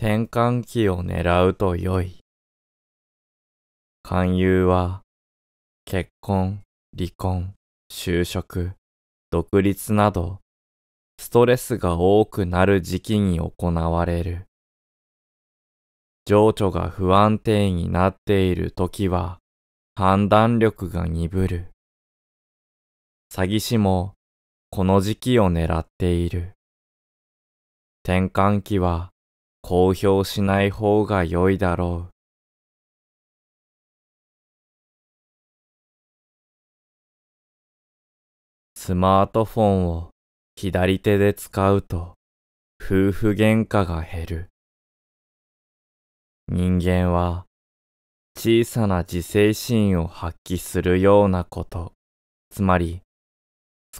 転換期を狙うと良い。勧誘は、結婚、離婚、就職、独立など、ストレスが多くなる時期に行われる。情緒が不安定になっている時は、判断力が鈍る。詐欺師も、この時期を狙っている。転換期は、公表しない方が良いだろう。スマートフォンを左手で使うと夫婦喧嘩が減る。人間は小さな自制心を発揮するようなこと、つまり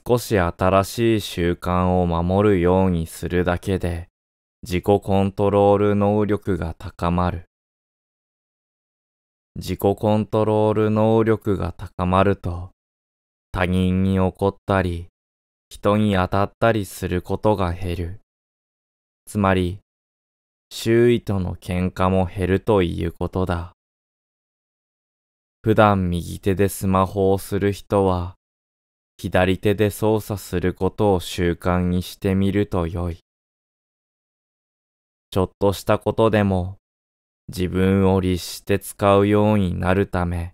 少し新しい習慣を守るようにするだけで自己コントロール能力が高まる。自己コントロール能力が高まると、他人に怒ったり、人に当たったりすることが減る。つまり、周囲との喧嘩も減るということだ。普段右手でスマホをする人は、左手で操作することを習慣にしてみると良い。ちょっとしたことでも自分を律して使うようになるため、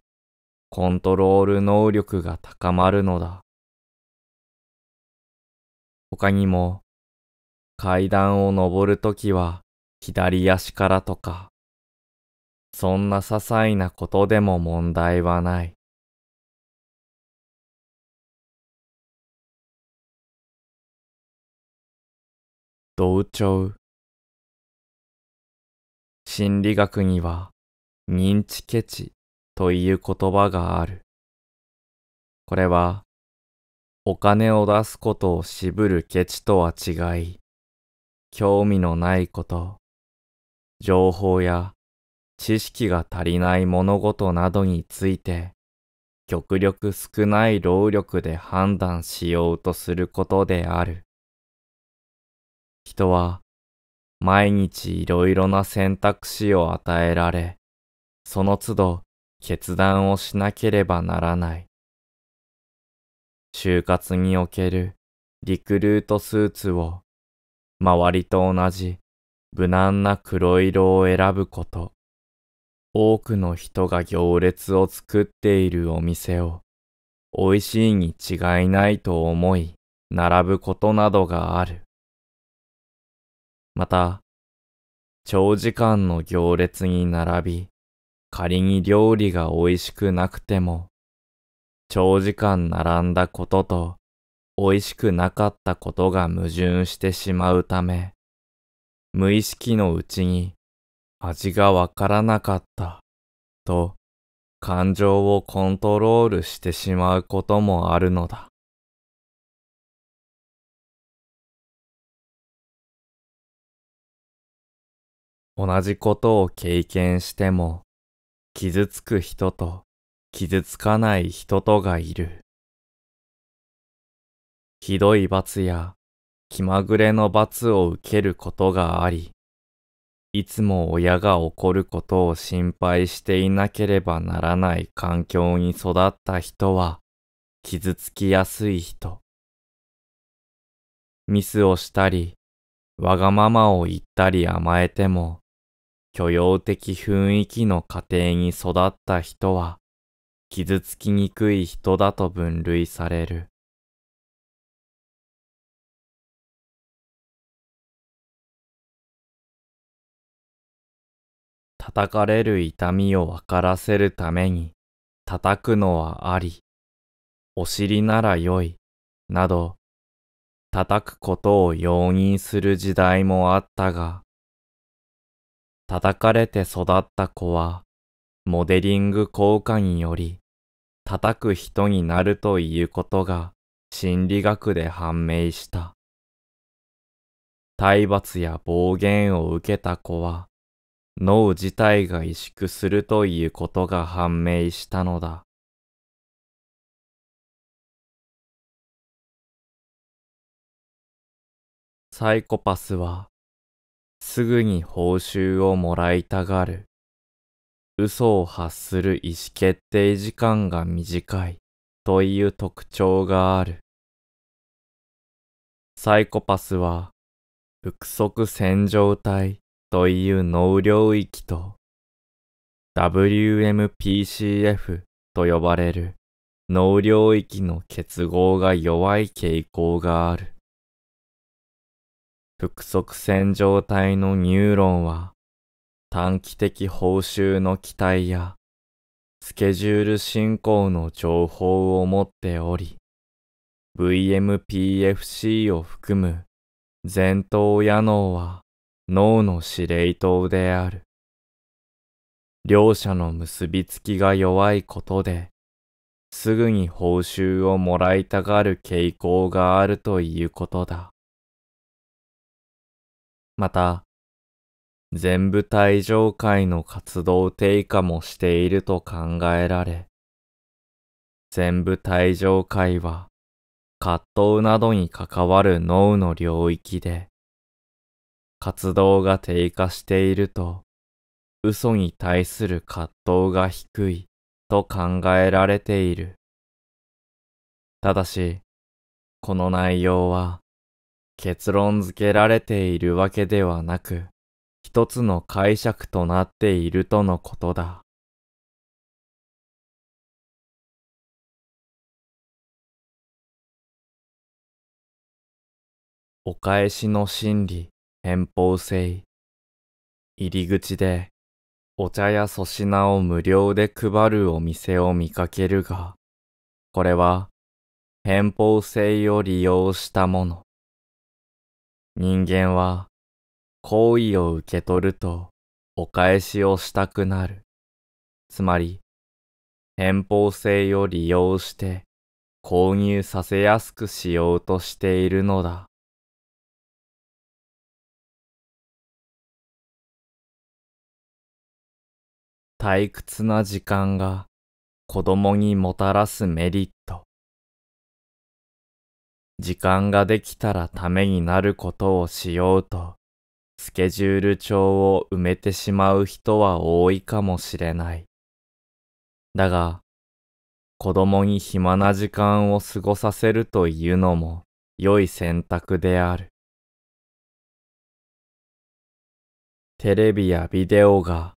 コントロール能力が高まるのだ。他にも、階段を登るときは左足からとか、そんな些細なことでも問題はない。同調心理学には認知ケチという言葉がある。これはお金を出すことを渋るケチとは違い、興味のないこと、情報や知識が足りない物事などについて、極力少ない労力で判断しようとすることである。人は毎日いろいろな選択肢を与えられ、その都度決断をしなければならない。就活におけるリクルートスーツを周りと同じ無難な黒色を選ぶこと。多くの人が行列を作っているお店を美味しいに違いないと思い並ぶことなどがある。また、長時間の行列に並び、仮に料理が美味しくなくても、長時間並んだことと美味しくなかったことが矛盾してしまうため、無意識のうちに味がわからなかったと感情をコントロールしてしまうこともあるのだ。同じことを経験しても、傷つく人と傷つかない人とがいる。ひどい罰や気まぐれの罰を受けることがあり、いつも親が怒ることを心配していなければならない環境に育った人は、傷つきやすい人。ミスをしたり、わがままを言ったり甘えても、許容的雰囲気の家庭に育った人は、傷つきにくい人だと分類される。叩かれる痛みを分からせるために、叩くのはあり、お尻ならよい、など、叩くことを容認する時代もあったが、叩かれて育った子は、モデリング効果により、叩く人になるということが心理学で判明した。体罰や暴言を受けた子は、脳自体が萎縮するということが判明したのだ。サイコパスはすぐに報酬をもらいたがる。嘘を発する意思決定時間が短いという特徴がある。サイコパスは、複足洗浄体という脳領域と、WMPCF と呼ばれる脳領域の結合が弱い傾向がある。複側線状体のニューロンは、短期的報酬の期待や、スケジュール進行の情報を持っており、VMPFC を含む前頭野脳は脳の司令塔である。両者の結びつきが弱いことで、すぐに報酬をもらいたがる傾向があるということだ。また、全部体上界の活動低下もしていると考えられ、全部体上界は葛藤などに関わる脳の領域で、活動が低下していると、嘘に対する葛藤が低いと考えられている。ただし、この内容は、結論付けられているわけではなく、一つの解釈となっているとのことだ。お返しの心理、偏方性。入り口で、お茶や粗品を無料で配るお店を見かけるが、これは、偏方性を利用したもの。人間は好意を受け取るとお返しをしたくなる。つまり、偏方性を利用して購入させやすくしようとしているのだ。退屈な時間が子供にもたらすメリット。時間ができたらためになることをしようと、スケジュール帳を埋めてしまう人は多いかもしれない。だが、子供に暇な時間を過ごさせるというのも良い選択である。テレビやビデオが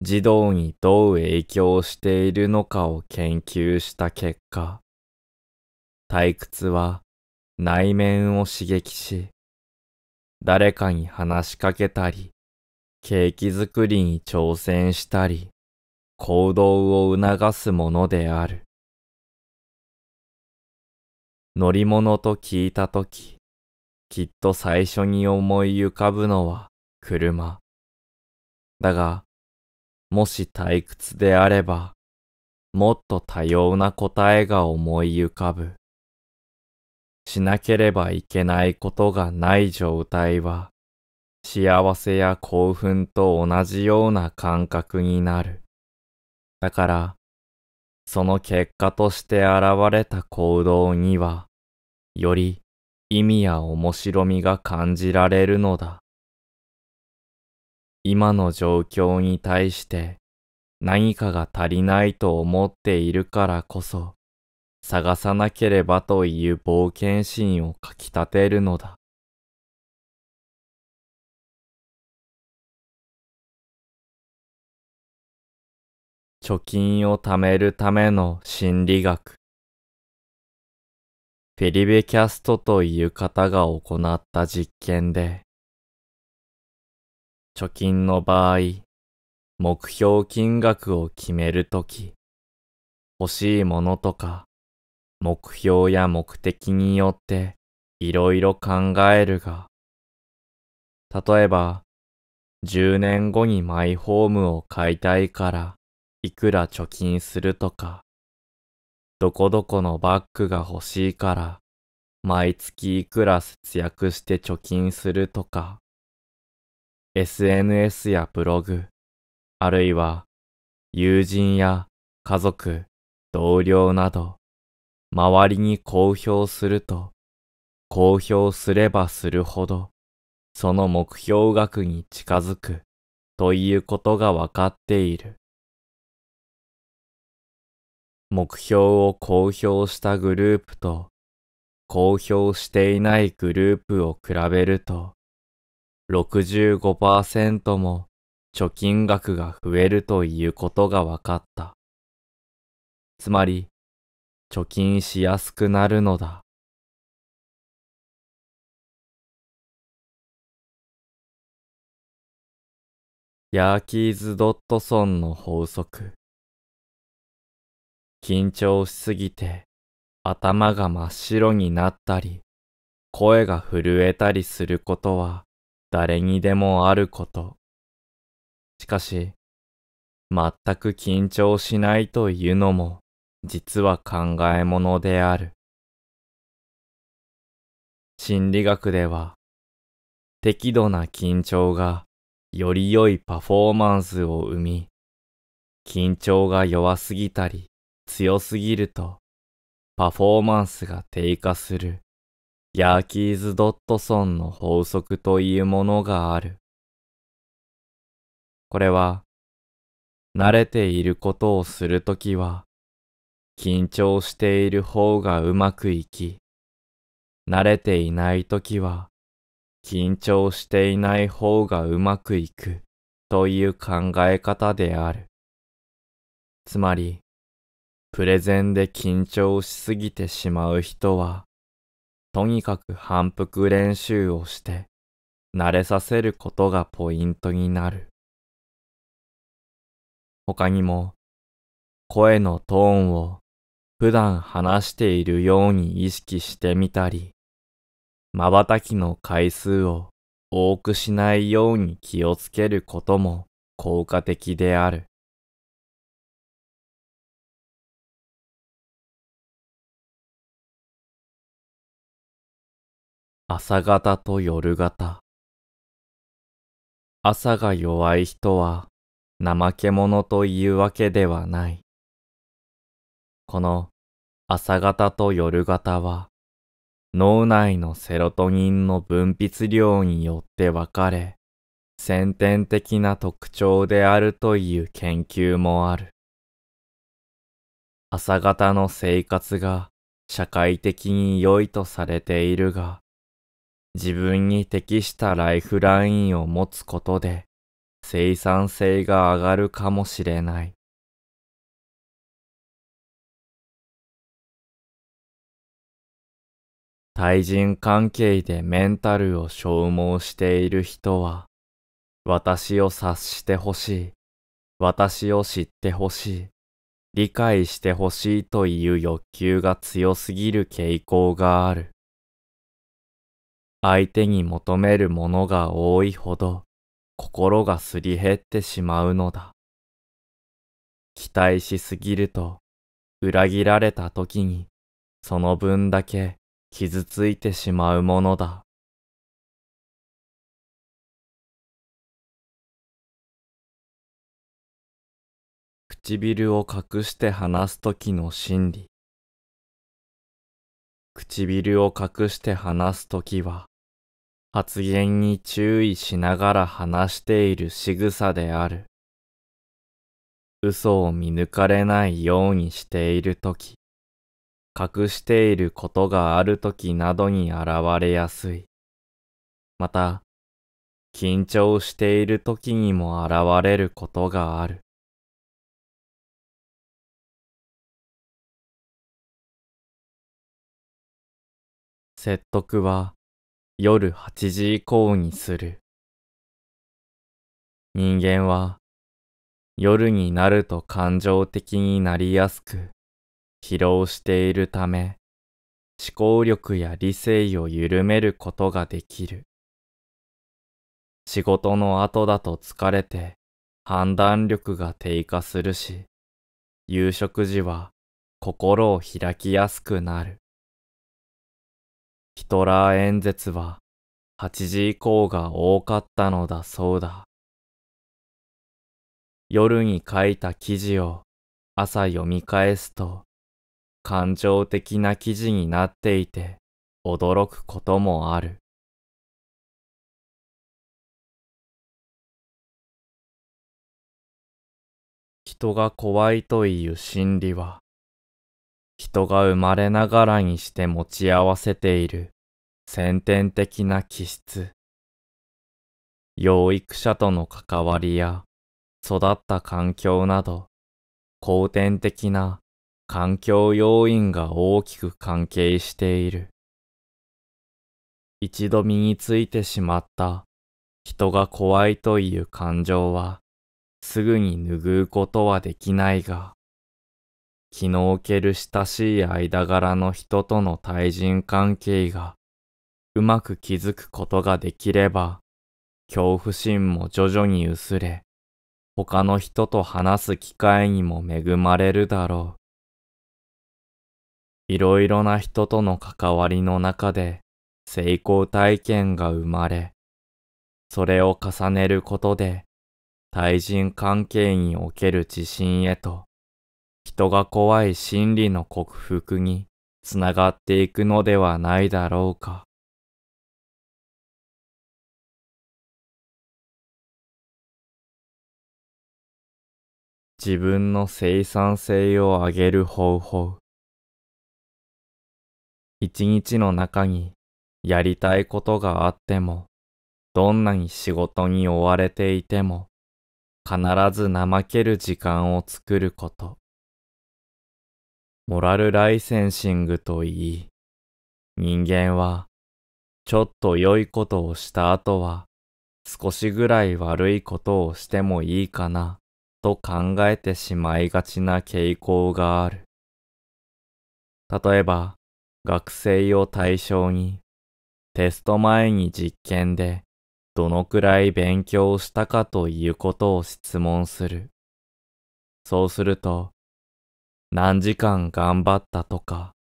児童にどう影響しているのかを研究した結果、退屈は内面を刺激し、誰かに話しかけたり、ケーキ作りに挑戦したり、行動を促すものである。乗り物と聞いたとき、きっと最初に思い浮かぶのは車。だが、もし退屈であれば、もっと多様な答えが思い浮かぶ。しなければいけないことがない状態は、幸せや興奮と同じような感覚になる。だから、その結果として現れた行動には、より意味や面白みが感じられるのだ。今の状況に対して何かが足りないと思っているからこそ、探さなければという冒険心をかきたてるのだ。貯金を貯めるための心理学。フェリベ・キャストという方が行った実験で、貯金の場合、目標金額を決めるとき、欲しいものとか、目標や目的によっていろいろ考えるが、例えば、10年後にマイホームを買いたいからいくら貯金するとか、どこどこのバッグが欲しいから毎月いくら節約して貯金するとか、SNS やブログ、あるいは友人や家族、同僚など、周りに公表すると、公表すればするほど、その目標額に近づくということがわかっている。目標を公表したグループと公表していないグループを比べると65%も貯金額が増えるということがわかった。つまり貯金しやすくなるのだ。ヤーキーズ・ドットソンの法則緊張しすぎて頭が真っ白になったり声が震えたりすることは誰にでもあることしかし全く緊張しないというのも実は考え物である。心理学では、適度な緊張がより良いパフォーマンスを生み、緊張が弱すぎたり強すぎるとパフォーマンスが低下するヤーキーズ・ドットソンの法則というものがある。これは慣れていることをするときは緊張している方がうまくいき、慣れていない時は、緊張していない方がうまくいくという考え方である。つまり、プレゼンで緊張しすぎてしまう人は、とにかく反復練習をして、慣れさせることがポイントになる。他にも、声のトーンを普段話しているように意識してみたり、瞬きの回数を多くしないように気をつけることも効果的である。朝方と夜方。朝が弱い人は怠け者というわけではない。この朝方と夜方は脳内のセロトニンの分泌量によって分かれ、先天的な特徴であるという研究もある。朝方の生活が社会的に良いとされているが、自分に適したライフラインを持つことで生産性が上がるかもしれない。対人関係でメンタルを消耗している人は、私を察してほしい。私を知ってほしい。理解してほしいという欲求が強すぎる傾向がある。相手に求めるものが多いほど心がすり減ってしまうのだ。期待しすぎると裏切られた時にその分だけ傷ついてしまうものだ。唇を隠して話すときの心理。唇を隠して話すときは、発言に注意しながら話している仕草である。嘘を見抜かれないようにしているとき、隠していることがある時などに現れやすい。また、緊張している時にも現れることがある。説得は夜8時以降にする。人間は夜になると感情的になりやすく、疲労しているため、思考力や理性を緩めることができる。仕事の後だと疲れて判断力が低下するし、夕食時は心を開きやすくなる。ヒトラー演説は8時以降が多かったのだそうだ。夜に書いた記事を朝読み返すと感情的な記事になっていて驚くこともある。人が怖いという心理は、人が生まれながらにして持ち合わせている先天的な気質。養育者との関わりや育った環境など、後天的な環境要因が大きく関係している。一度身についてしまった人が怖いという感情はすぐに拭うことはできないが、気の置ける親しい間柄の人との対人関係がうまく気づくことができれば、恐怖心も徐々に薄れ、他の人と話す機会にも恵まれるだろう。いろいろな人との関わりの中で成功体験が生まれ、それを重ねることで対人関係における自信へと人が怖い心理の克服につながっていくのではないだろうか。自分の生産性を上げる方法。一日の中にやりたいことがあっても、どんなに仕事に追われていても、必ず怠ける時間を作ること。モラルライセンシングといい、人間は、ちょっと良いことをした後は、少しぐらい悪いことをしてもいいかな、と考えてしまいがちな傾向がある。例えば、学生を対象に、テスト前に実験でどのくらい勉強をしたかということを質問する。そうすると、何時間頑張ったとか、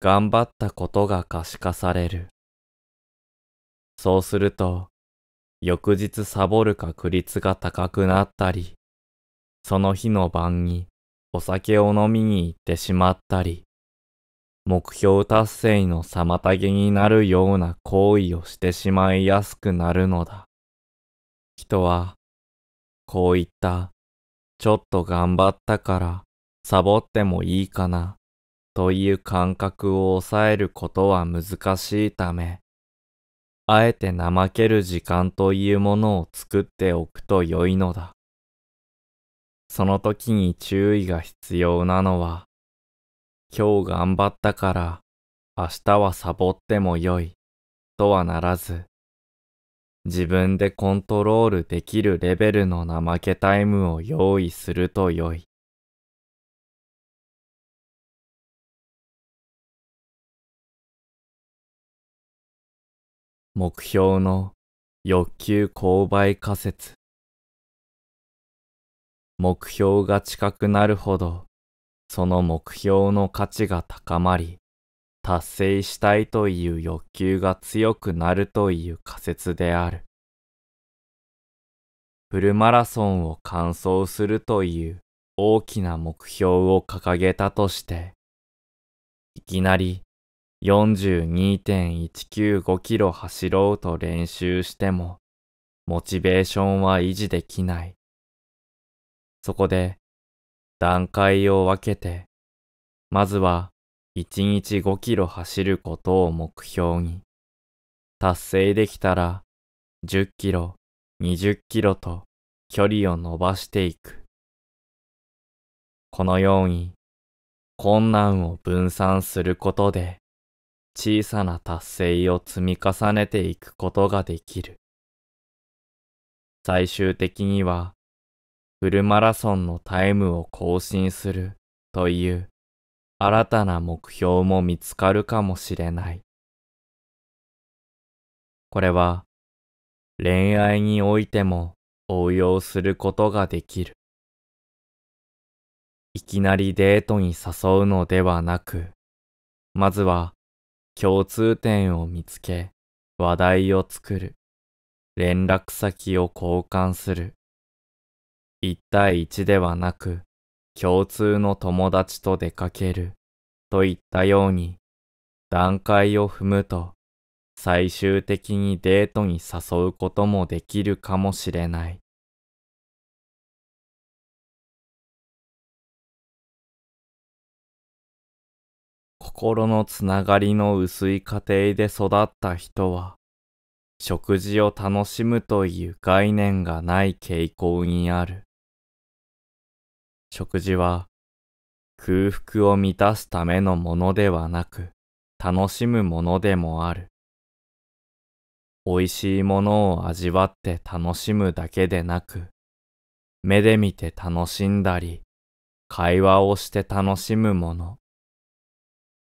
頑張ったことが可視化される。そうすると、翌日サボる確率が高くなったり、その日の晩にお酒を飲みに行ってしまったり、目標達成の妨げになるような行為をしてしまいやすくなるのだ。人は、こういった、ちょっと頑張ったからサボってもいいかな、という感覚を抑えることは難しいため、あえて怠ける時間というものを作っておくと良いのだ。その時に注意が必要なのは、今日頑張ったから明日はサボってもよいとはならず、自分でコントロールできるレベルの怠けタイムを用意するとよい。目標の欲求勾配仮説目標が近くなるほどその目標の価値が高まり、達成したいという欲求が強くなるという仮説である。フルマラソンを完走するという大きな目標を掲げたとして、いきなり42.195キロ走ろうと練習しても、モチベーションは維持できない。そこで、段階を分けて、まずは1日5キロ走ることを目標に、達成できたら10キロ、20キロと距離を伸ばしていく。このように困難を分散することで小さな達成を積み重ねていくことができる。最終的にはフルマラソンのタイムを更新するという新たな目標も見つかるかもしれない。これは恋愛においても応用することができる。いきなりデートに誘うのではなく、まずは共通点を見つけ、話題を作る。連絡先を交換する。一対一ではなく、共通の友達と出かけるといったように、段階を踏むと、最終的にデートに誘うこともできるかもしれない。心のつながりの薄い家庭で育った人は、食事を楽しむという概念がない傾向にある。食事は空腹を満たすためのものではなく楽しむものでもある。美味しいものを味わって楽しむだけでなく、目で見て楽しんだり、会話をして楽しむもの。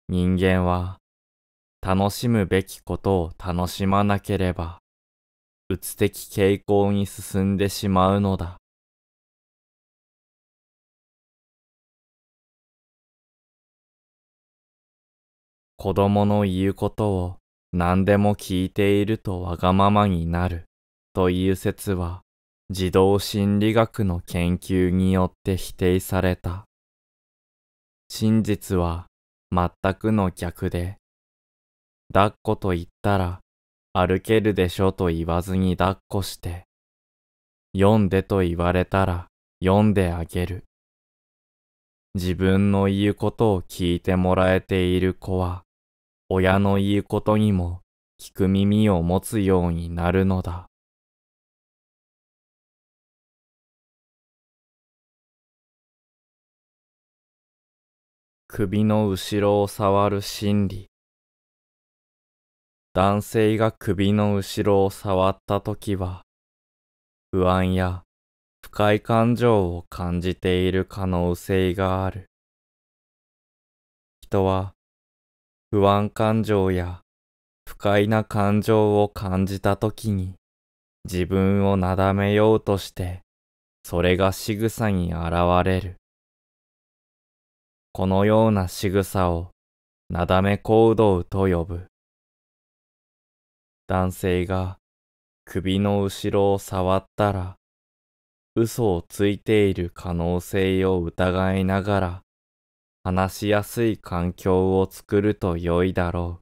人間は楽しむべきことを楽しまなければ、うつ的傾向に進んでしまうのだ。子供の言うことを何でも聞いているとわがままになるという説は児童心理学の研究によって否定された。真実は全くの逆で、抱っこと言ったら歩けるでしょと言わずに抱っこして、読んでと言われたら読んであげる。自分の言うことを聞いてもらえている子は親の言うことにも聞く耳を持つようになるのだ。首の後ろを触る心理。男性が首の後ろを触った時は、不安や不快感情を感じている可能性がある。人は不安感情や不快な感情を感じた時に自分をなだめようとしてそれが仕草に現れる。このような仕草をなだめ行動と呼ぶ。男性が首の後ろを触ったら嘘をついている可能性を疑いながら話しやすい環境を作ると良いだろう。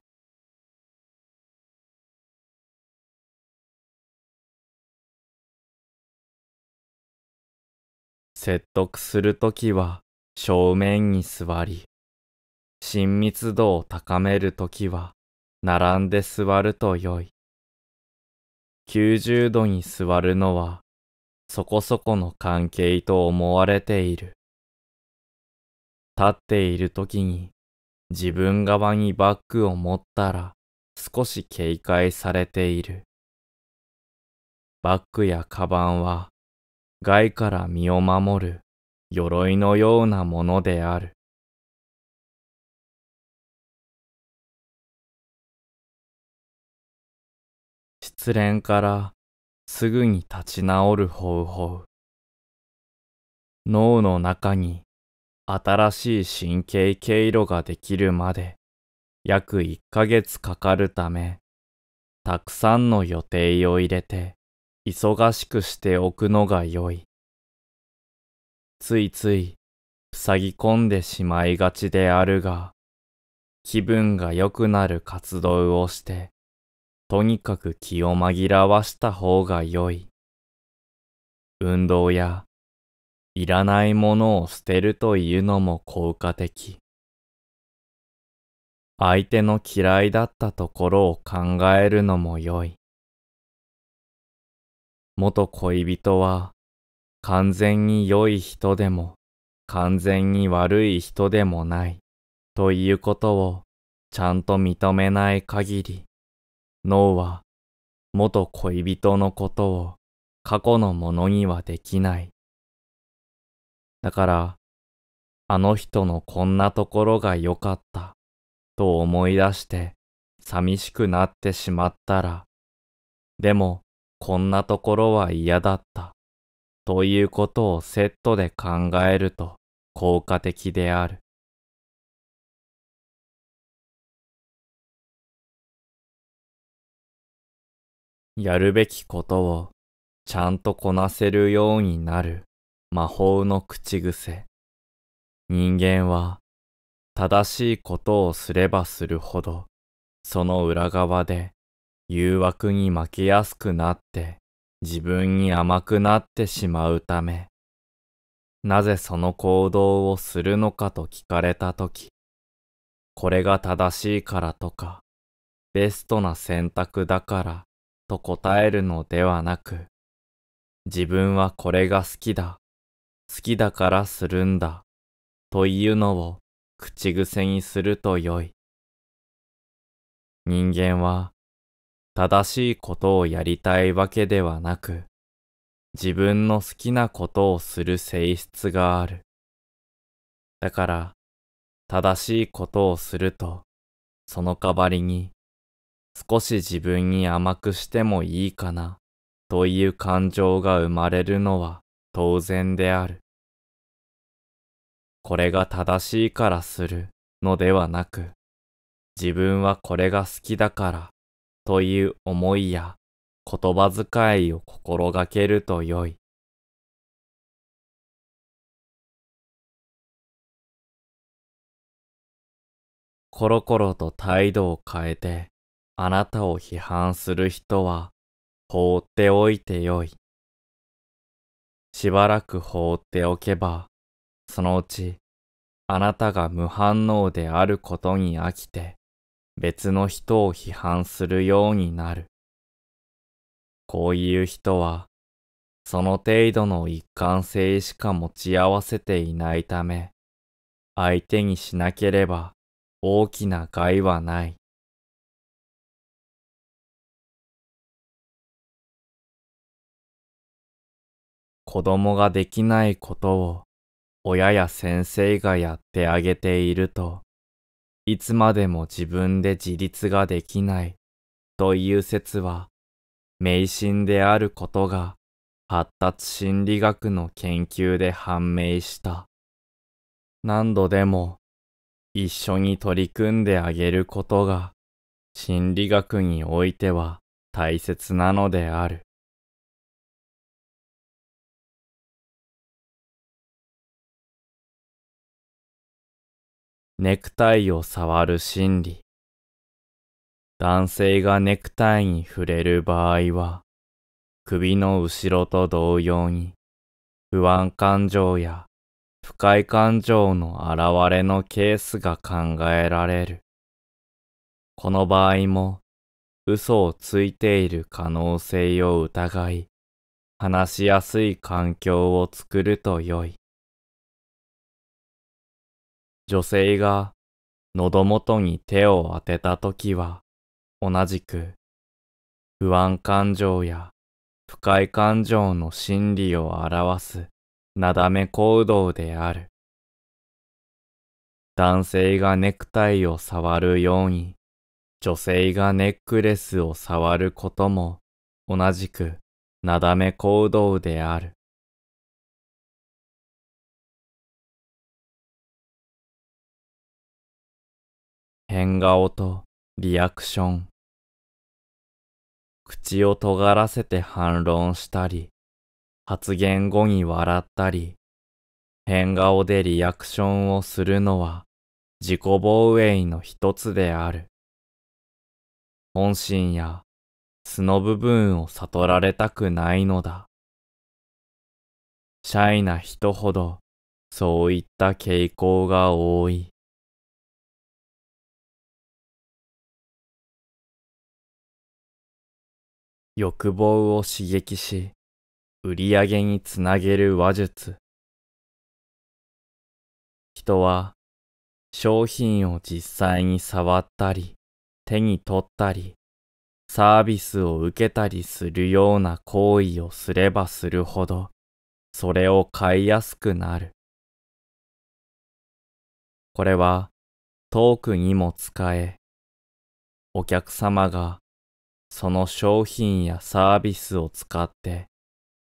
説得するときは正面に座り、親密度を高めるときは並んで座ると良い。90度に座るのはそこそこの関係と思われている。立っている時に自分側にバッグを持ったら少し警戒されている。バッグやカバンは害から身を守る鎧のようなものである。失恋からすぐに立ち直る方法。脳の中に新しい神経経路ができるまで約1ヶ月かかるため、たくさんの予定を入れて忙しくしておくのが良い。ついつい塞ぎ込んでしまいがちであるが、気分が良くなる活動をして、とにかく気を紛らわした方が良い。運動やいらないものを捨てるというのも効果的。相手の嫌いだったところを考えるのも良い。元恋人は完全に良い人でも完全に悪い人でもないということをちゃんと認めない限り脳は元恋人のことを過去のものにはできない。だから、あの人のこんなところが良かった、と思い出して寂しくなってしまったら、でも、こんなところは嫌だった、ということをセットで考えると効果的である。やるべきことをちゃんとこなせるようになる。魔法の口癖。人間は正しいことをすればするほど、その裏側で誘惑に負けやすくなって自分に甘くなってしまうため、なぜその行動をするのかと聞かれたとき、これが正しいからとか、ベストな選択だからと答えるのではなく、自分はこれが好きだ好きだからするんだ、というのを口癖にするとよい。人間は正しいことをやりたいわけではなく、自分の好きなことをする性質がある。だから、正しいことをすると、その代わりに、少し自分に甘くしてもいいかな、という感情が生まれるのは、当然である。これが正しいからするのではなく、自分はこれが好きだからという思いや言葉遣いを心がけるとよい。コロコロと態度を変えてあなたを批判する人は放っておいてよい。しばらく放っておけば、そのうち、あなたが無反応であることに飽きて、別の人を批判するようになる。こういう人は、その程度の一貫性しか持ち合わせていないため、相手にしなければ大きな害はない。子供ができないことを親や先生がやってあげていると、いつまでも自分で自立ができないという説は、迷信であることが発達心理学の研究で判明した。何度でも一緒に取り組んであげることが心理学においては大切なのである。ネクタイを触る心理。男性がネクタイに触れる場合は、首の後ろと同様に、不安感情や不快感情の現れのケースが考えられる。この場合も、嘘をついている可能性を疑い、話しやすい環境を作ると良い。女性が喉元に手を当てた時は同じく不安感情や不快感情の心理を表すなだめ行動である。男性がネクタイを触るように女性がネックレスを触ることも同じくなだめ行動である。変顔とリアクション。口を尖らせて反論したり、発言後に笑ったり、変顔でリアクションをするのは自己防衛の一つである。本心や素の部分を悟られたくないのだ。シャイな人ほどそういった傾向が多い。欲望を刺激し、売り上げにつなげる話術。人は商品を実際に触ったり、手に取ったり、サービスを受けたりするような行為をすればするほど、それを買いやすくなる。これは、トークにも使え、お客様がその商品やサービスを使って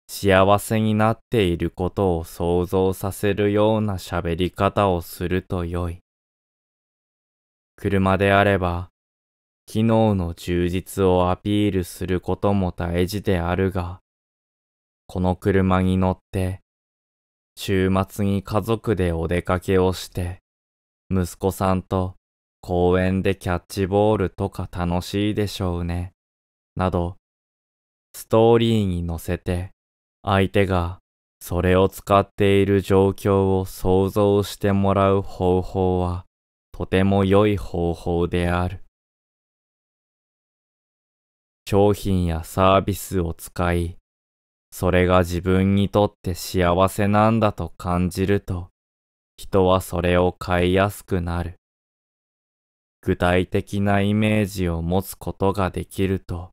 幸せになっていることを想像させるような喋り方をすると良い。車であれば、機能の充実をアピールすることも大事であるが、この車に乗って、週末に家族でお出かけをして、息子さんと公園でキャッチボールとか楽しいでしょうね。など、ストーリーに乗せて相手がそれを使っている状況を想像してもらう方法はとても良い方法である。商品やサービスを使い、それが自分にとって幸せなんだと感じると、人はそれを買いやすくなる。具体的なイメージを持つことができると、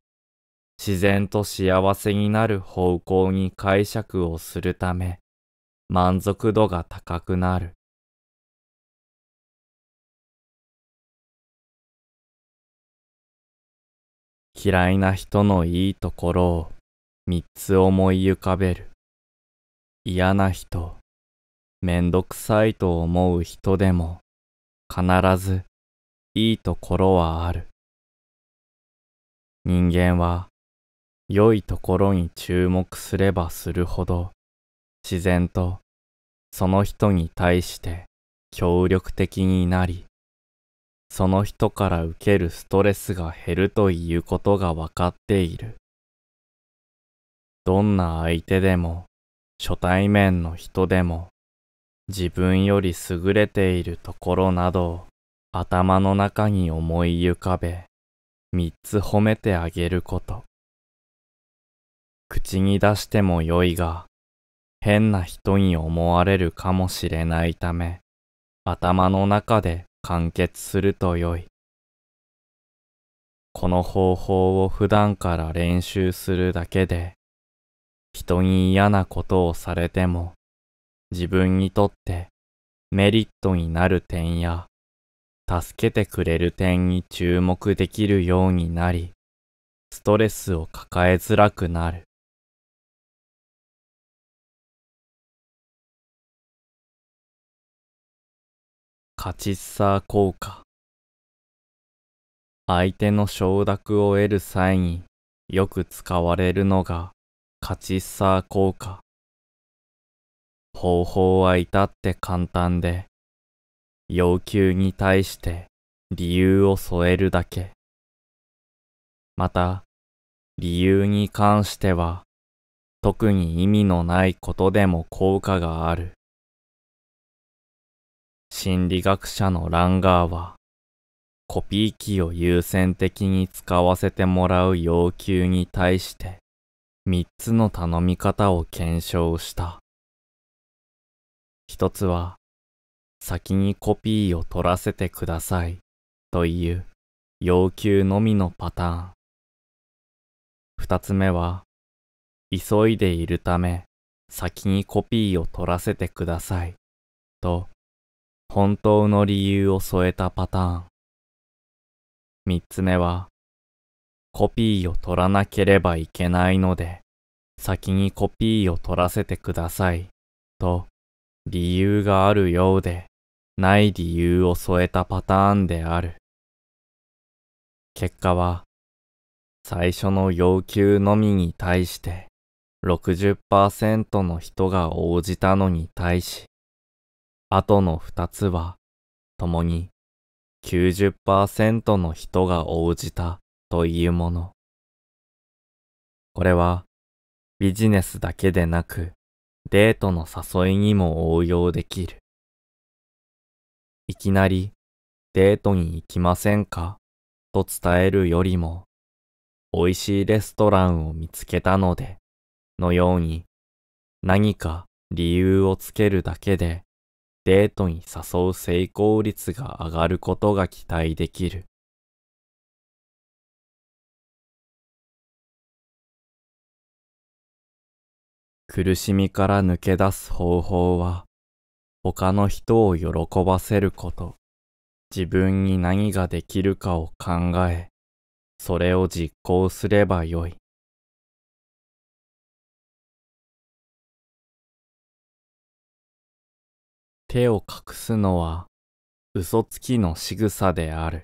自然と幸せになる方向に解釈をするため、満足度が高くなる。嫌いな人のいいところを三つ思い浮かべる。嫌な人、めんどくさいと思う人でも、必ずいいところはある。人間は良いところに注目すればするほど、自然とその人に対して協力的になり、その人から受けるストレスが減るということが分かっている。どんな相手でも、初対面の人でも、自分より優れているところなどを頭の中に思い浮かべ、三つ褒めてあげること。口に出しても良いが、変な人に思われるかもしれないため、頭の中で完結するとよい。この方法を普段から練習するだけで、人に嫌なことをされても、自分にとってメリットになる点や、助けてくれる点に注目できるようになり、ストレスを抱えづらくなる。勝ちさ効果相手の承諾を得る際によく使われるのが勝ちさ効果方法は至って簡単で要求に対して理由を添えるだけまた理由に関しては特に意味のないことでも効果がある。心理学者のランガーは、コピー機を優先的に使わせてもらう要求に対して、3つの頼み方を検証した。1つは、先にコピーを取らせてくださいという要求のみのパターン。2つ目は、急いでいるため先にコピーを取らせてくださいと本当の理由を添えたパターン。三つ目は、コピーを取らなければいけないので、先にコピーを取らせてください、と理由があるようで、ない理由を添えたパターンである。結果は、最初の要求のみに対して60%の人が応じたのに対し、あとの二つは、共に90%の人が応じたというもの。これは、ビジネスだけでなく、デートの誘いにも応用できる。いきなり、デートに行きませんかと伝えるよりも、美味しいレストランを見つけたので、のように、何か理由をつけるだけで、デートに誘う成功率が上がることが期待できる。苦しみから抜け出す方法は、他の人を喜ばせること、自分に何ができるかを考え、それを実行すればよい。手を隠すのは嘘つきの仕草である。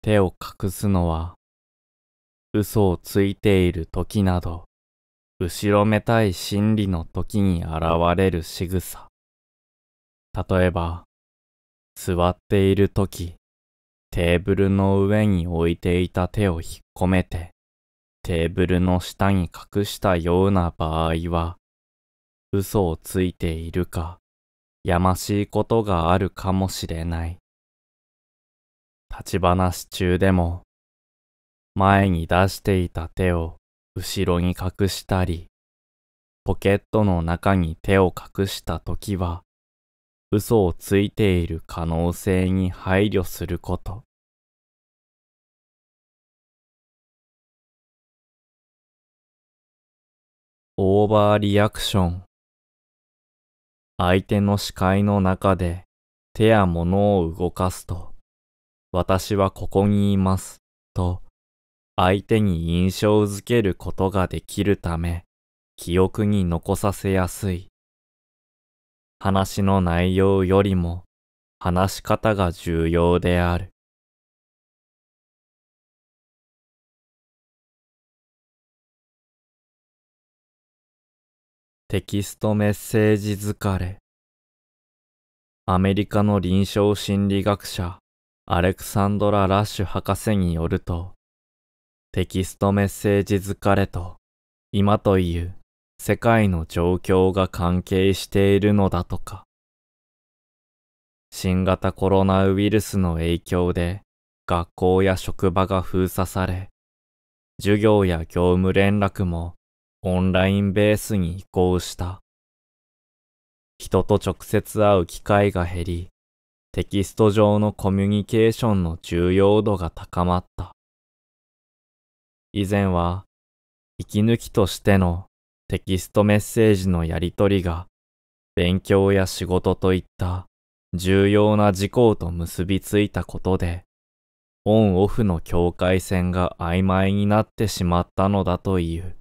手を隠すのは嘘をついている時など後ろめたい心理の時に現れる仕草。例えば、座っている時、テーブルの上に置いていた手を引っ込めて、テーブルの下に隠したような場合は、嘘をついているか、やましいことがあるかもしれない。立ち話中でも、前に出していた手を後ろに隠したり、ポケットの中に手を隠したときは、嘘をついている可能性に配慮すること。オーバーリアクション相手の視界の中で手や物を動かすと、私はここにいます、と、相手に印象づけることができるため、記憶に残させやすい。話の内容よりも話し方が重要である。テキストメッセージ疲れ。アメリカの臨床心理学者、アレクサンドラ・ラッシュ博士によると、テキストメッセージ疲れと、今という世界の状況が関係しているのだとか。新型コロナウイルスの影響で、学校や職場が封鎖され、授業や業務連絡もオンラインベースに移行した。人と直接会う機会が減り、テキスト上のコミュニケーションの重要度が高まった。以前は、息抜きとしてのテキストメッセージのやり取りが、勉強や仕事といった重要な事項と結びついたことで、オンオフの境界線が曖昧になってしまったのだという。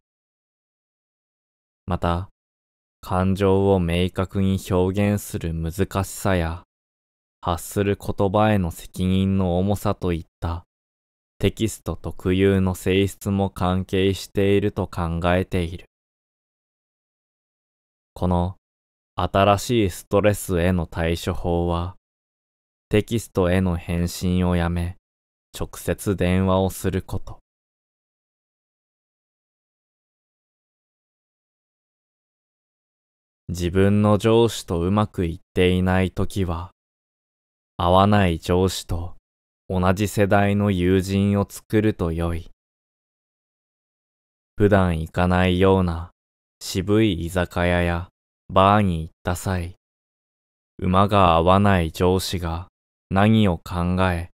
また、感情を明確に表現する難しさや、発する言葉への責任の重さといったテキスト特有の性質も関係していると考えている。この新しいストレスへの対処法は、テキストへの返信をやめ、直接電話をすること。自分の上司とうまくいっていない時は、合わない上司と同じ世代の友人を作ると良い。普段行かないような渋い居酒屋やバーに行った際、馬が合わない上司が何を考え、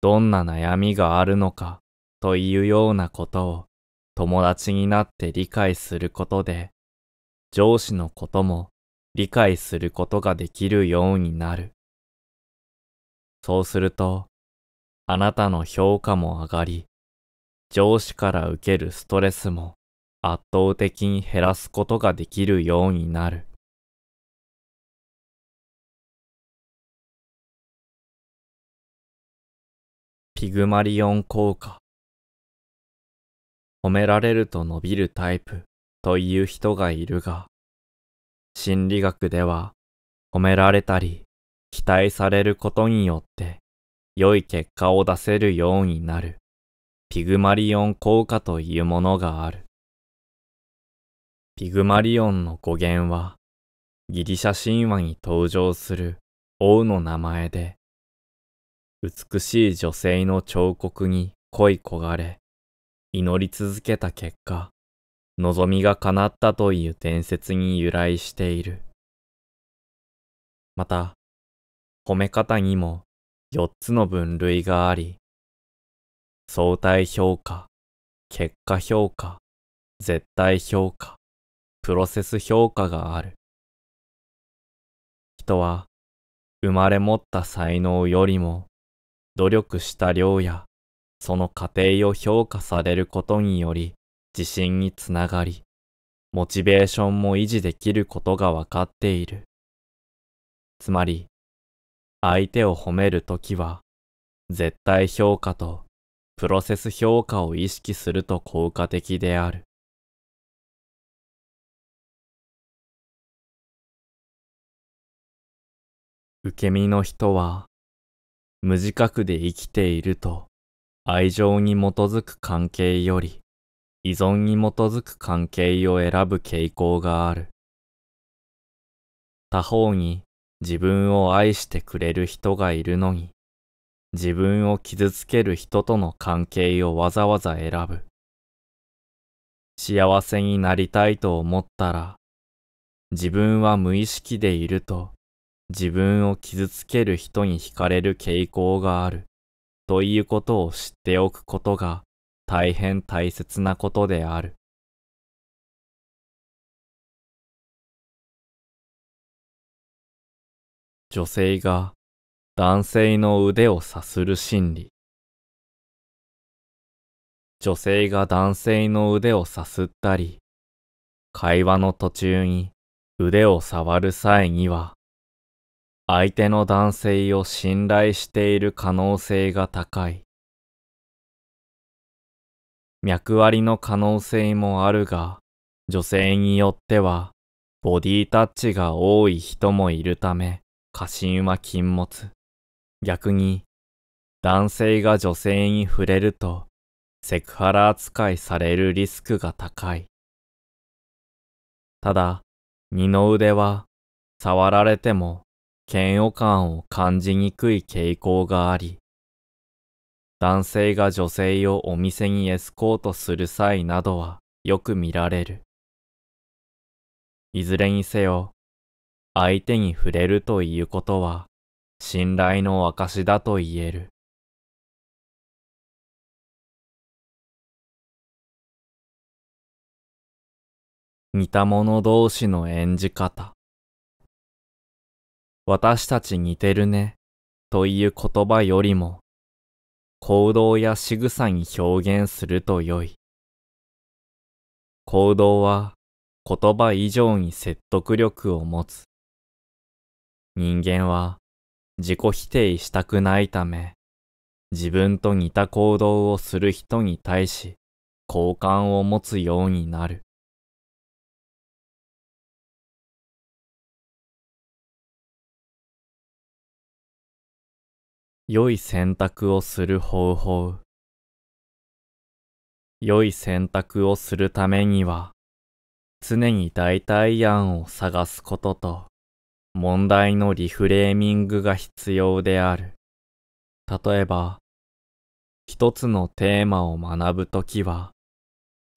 どんな悩みがあるのかというようなことを友達になって理解することで、上司のことも理解することができるようになる。そうすると、あなたの評価も上がり、上司から受けるストレスも圧倒的に減らすことができるようになる。ピグマリオン効果褒められると伸びるタイプという人がいるが、心理学では褒められたり期待されることによって良い結果を出せるようになるピグマリオン効果というものがある。ピグマリオンの語源はギリシャ神話に登場する王の名前で美しい女性の彫刻に恋焦がれ祈り続けた結果望みが叶ったという伝説に由来している。また、褒め方にも四つの分類があり、相対評価、結果評価、絶対評価、プロセス評価がある。人は生まれ持った才能よりも努力した量やその過程を評価されることにより自信につながり、モチベーションも維持できることがわかっている。つまり、相手を褒めるときは、絶対評価とプロセス評価を意識すると効果的である。受け身の人は、無自覚で生きていると愛情に基づく関係より、依存に基づく関係を選ぶ傾向がある。他方に自分を愛してくれる人がいるのに、自分を傷つける人との関係をわざわざ選ぶ。幸せになりたいと思ったら、自分は無意識でいると、自分を傷つける人に惹かれる傾向がある、ということを知っておくことが、大変大切なことである。女性が男性の腕をさする心理。女性が男性の腕をさすったり、会話の途中に腕を触る際には、相手の男性を信頼している可能性が高い。脈割りの可能性もあるが、女性によっては、ボディタッチが多い人もいるため、過信は禁物。逆に、男性が女性に触れると、セクハラ扱いされるリスクが高い。ただ、二の腕は、触られても嫌悪感を感じにくい傾向があり、男性が女性をお店にエスコートする際などはよく見られる。いずれにせよ、相手に触れるということは信頼の証だと言える。似た者同士の演じ方。私たち似てるねという言葉よりも行動や仕草に表現するとよい。行動は言葉以上に説得力を持つ。人間は自己否定したくないため、自分と似た行動をする人に対し好感を持つようになる。良い選択をする方法良い選択をするためには常に代替案を探すことと問題のリフレーミングが必要である。例えば、一つのテーマを学ぶときは、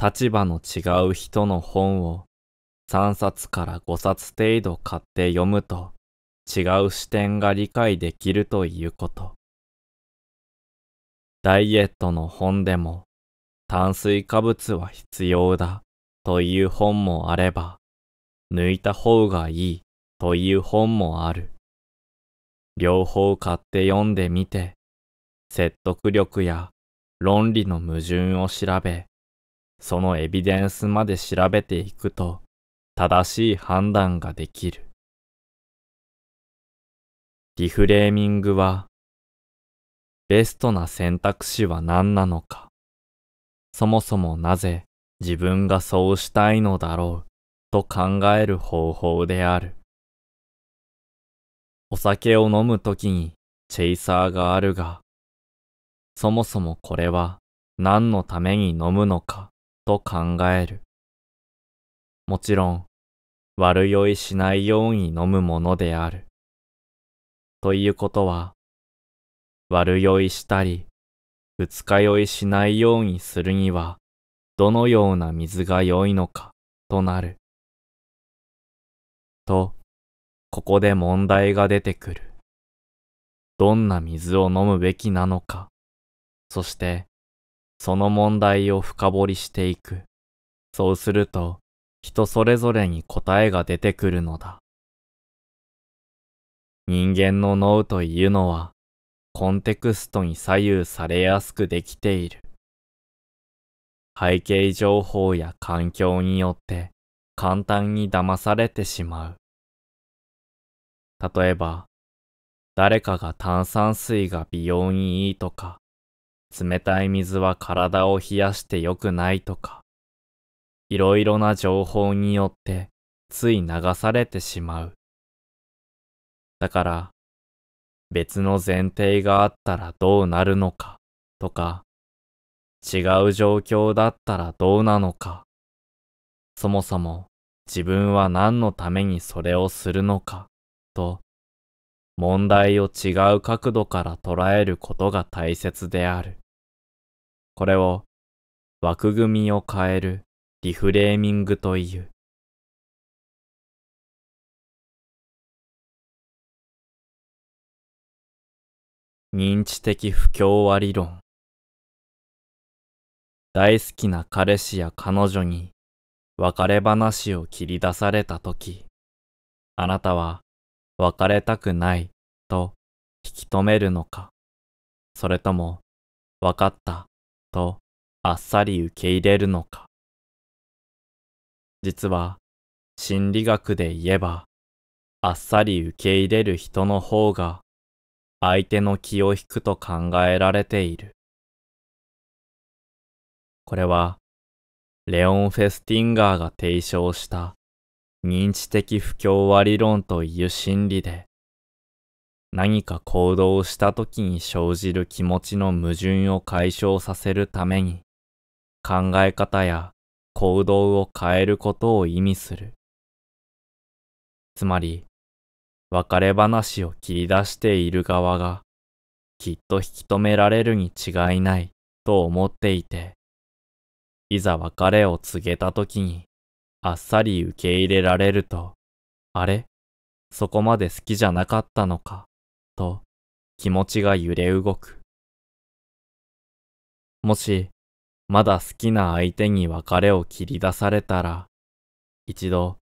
立場の違う人の本を3冊から5冊程度買って読むと違う視点が理解できるということ。ダイエットの本でも炭水化物は必要だという本もあれば、抜いた方がいいという本もある。両方買って読んでみて、説得力や論理の矛盾を調べ、そのエビデンスまで調べていくと正しい判断ができる。リフレーミングは、ベストな選択肢は何なのか、そもそもなぜ自分がそうしたいのだろうと考える方法である。お酒を飲むときにチェイサーがあるが、そもそもこれは何のために飲むのかと考える。もちろん、悪酔いしないように飲むものである。ということは、悪酔いしたり、二日酔いしないようにするには、どのような水が良いのか、となる。と、ここで問題が出てくる。どんな水を飲むべきなのか、そして、その問題を深掘りしていく。そうすると、人それぞれに答えが出てくるのだ。人間の脳というのは、コンテクストに左右されやすくできている。背景情報や環境によって簡単に騙されてしまう。例えば、誰かが炭酸水が美容にいいとか、冷たい水は体を冷やして良くないとか、いろいろな情報によってつい流されてしまう。だから、別の前提があったらどうなるのかとか、違う状況だったらどうなのか、そもそも自分は何のためにそれをするのかと、問題を違う角度から捉えることが大切である。これを枠組みを変えるリフレーミングという。認知的不協和理論大好きな彼氏や彼女に別れ話を切り出された時あなたは別れたくないと引き止めるのかそれとも分かったとあっさり受け入れるのか実は心理学で言えばあっさり受け入れる人の方が相手の気を引くと考えられている。これは、レオン・フェスティンガーが提唱した認知的不協和理論という心理で、何か行動をした時に生じる気持ちの矛盾を解消させるために、考え方や行動を変えることを意味する。つまり、別れ話を切り出している側が、きっと引き止められるに違いないと思っていて、いざ別れを告げた時に、あっさり受け入れられると、あれそこまで好きじゃなかったのか、と気持ちが揺れ動く。もし、まだ好きな相手に別れを切り出されたら、一度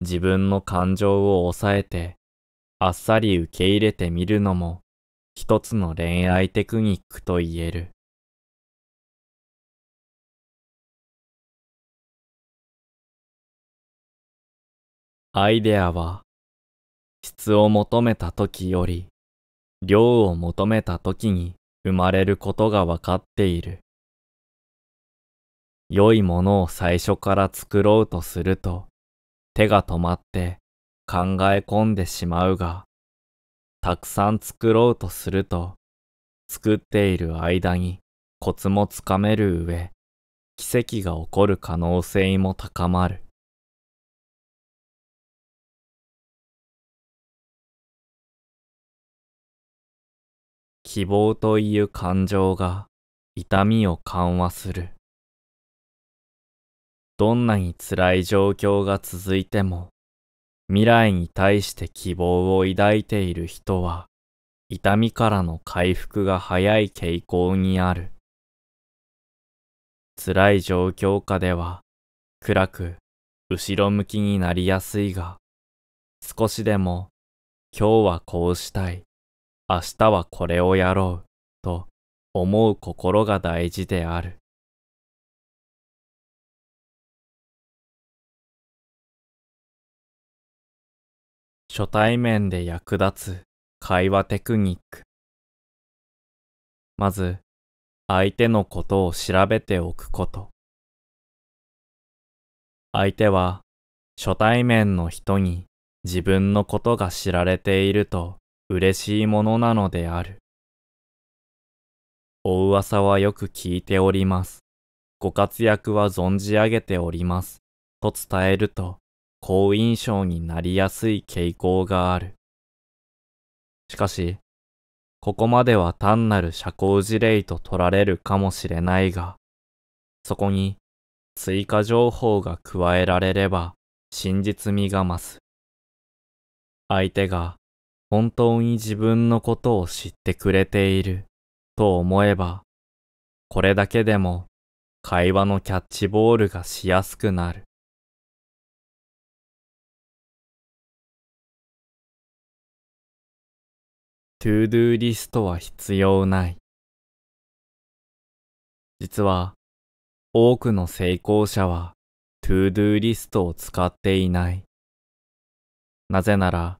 自分の感情を抑えてあっさり受け入れてみるのも一つの恋愛テクニックと言える。アイデアは質を求めた時より量を求めた時に生まれることがわかっている。良いものを最初から作ろうとすると手が止まって考え込んでしまうが、たくさん作ろうとすると、作っている間にコツもつかめる上、奇跡が起こる可能性も高まる。希望という感情が痛みを緩和する。どんなに辛い状況が続いても、未来に対して希望を抱いている人は、痛みからの回復が早い傾向にある。辛い状況下では、暗く、後ろ向きになりやすいが、少しでも、今日はこうしたい、明日はこれをやろう、と思う心が大事である。初対面で役立つ会話テクニック。まず、相手のことを調べておくこと。相手は初対面の人に自分のことが知られていると嬉しいものなのである。お噂はよく聞いております。ご活躍は存じ上げております。と伝えると好印象になりやすい傾向がある。しかし、ここまでは単なる社交辞令と取られるかもしれないが、そこに追加情報が加えられれば真実味が増す。相手が本当に自分のことを知ってくれていると思えば、これだけでも会話のキャッチボールがしやすくなる。トゥードゥーリストは必要ない。実は、多くの成功者は、トゥードゥーリストを使っていない。なぜなら、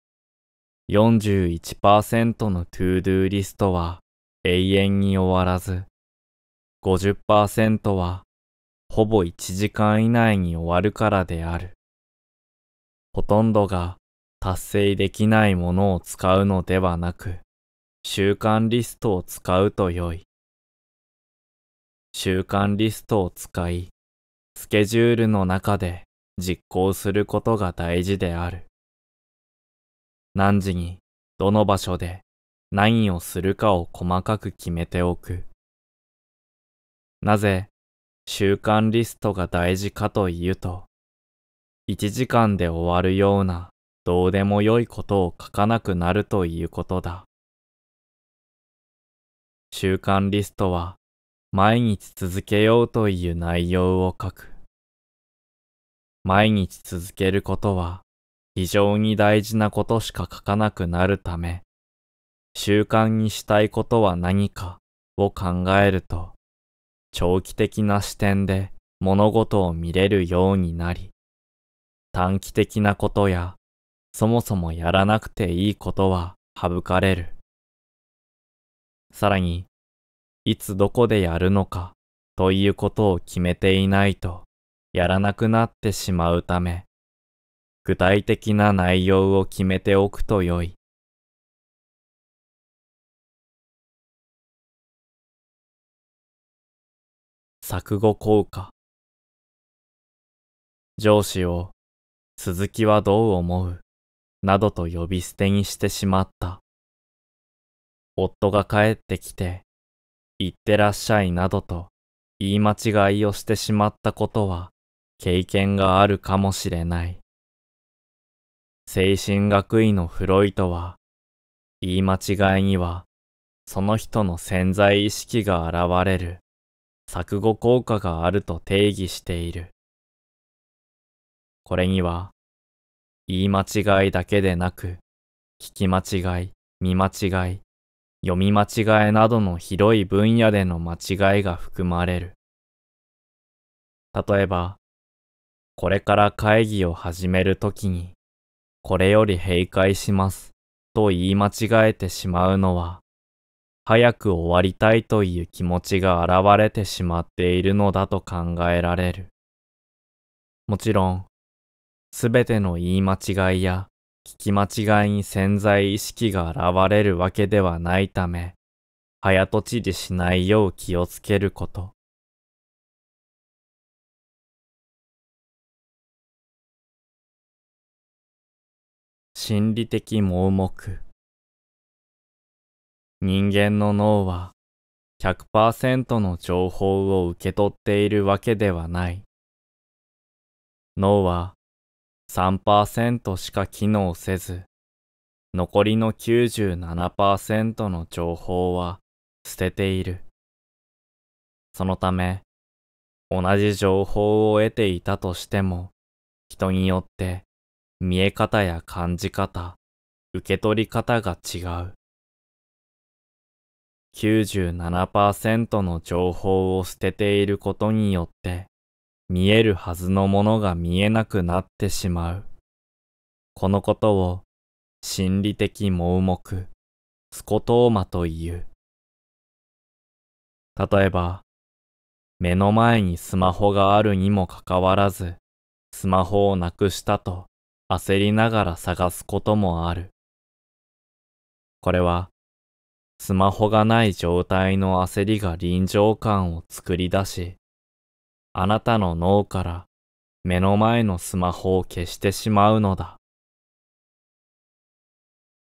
41%のトゥードゥーリストは永遠に終わらず、50%はほぼ1時間以内に終わるからである。ほとんどが達成できないものを使うのではなく、習慣リストを使うと良い。習慣リストを使い、スケジュールの中で実行することが大事である。何時に、どの場所で、何をするかを細かく決めておく。なぜ、習慣リストが大事かというと、1時間で終わるようなどうでも良いことを書かなくなるということだ。習慣リストは毎日続けようという内容を書く。毎日続けることは非常に大事なことしか書かなくなるため、習慣にしたいことは何かを考えると、長期的な視点で物事を見れるようになり、短期的なことや、そもそもやらなくていいことは省かれる。さらに、いつどこでやるのかということを決めていないと、やらなくなってしまうため、具体的な内容を決めておくとよい。錯誤効果上司を鈴木はどう思うなどと呼び捨てにしてしまった。夫が帰ってきて、行ってらっしゃいなどと言い間違いをしてしまったことは経験があるかもしれない。精神学医のフロイトは、言い間違いには、その人の潜在意識が現れる、錯誤効果があると定義している。これには、言い間違いだけでなく、聞き間違い、見間違い、読み間違えなどの広い分野での間違いが含まれる。例えば、これから会議を始めるときに、これより閉会しますと言い間違えてしまうのは、早く終わりたいという気持ちが現れてしまっているのだと考えられる。もちろん、すべての言い間違いや聞き間違いに潜在意識が現れるわけではないため、早とちりしないよう気をつけること。心理的盲目人間の脳は100%の情報を受け取っているわけではない。脳は3%しか機能せず、残りの97%の情報は捨てている。そのため、同じ情報を得ていたとしても、人によって見え方や感じ方、受け取り方が違う。97%の情報を捨てていることによって、見えるはずのものが見えなくなってしまう。このことを心理的盲目、スコトーマという。例えば、目の前にスマホがあるにもかかわらず、スマホをなくしたと焦りながら探すこともある。これは、スマホがない状態の焦りが臨場感を作り出し、あなたの脳から目の前のスマホを消してしまうのだ。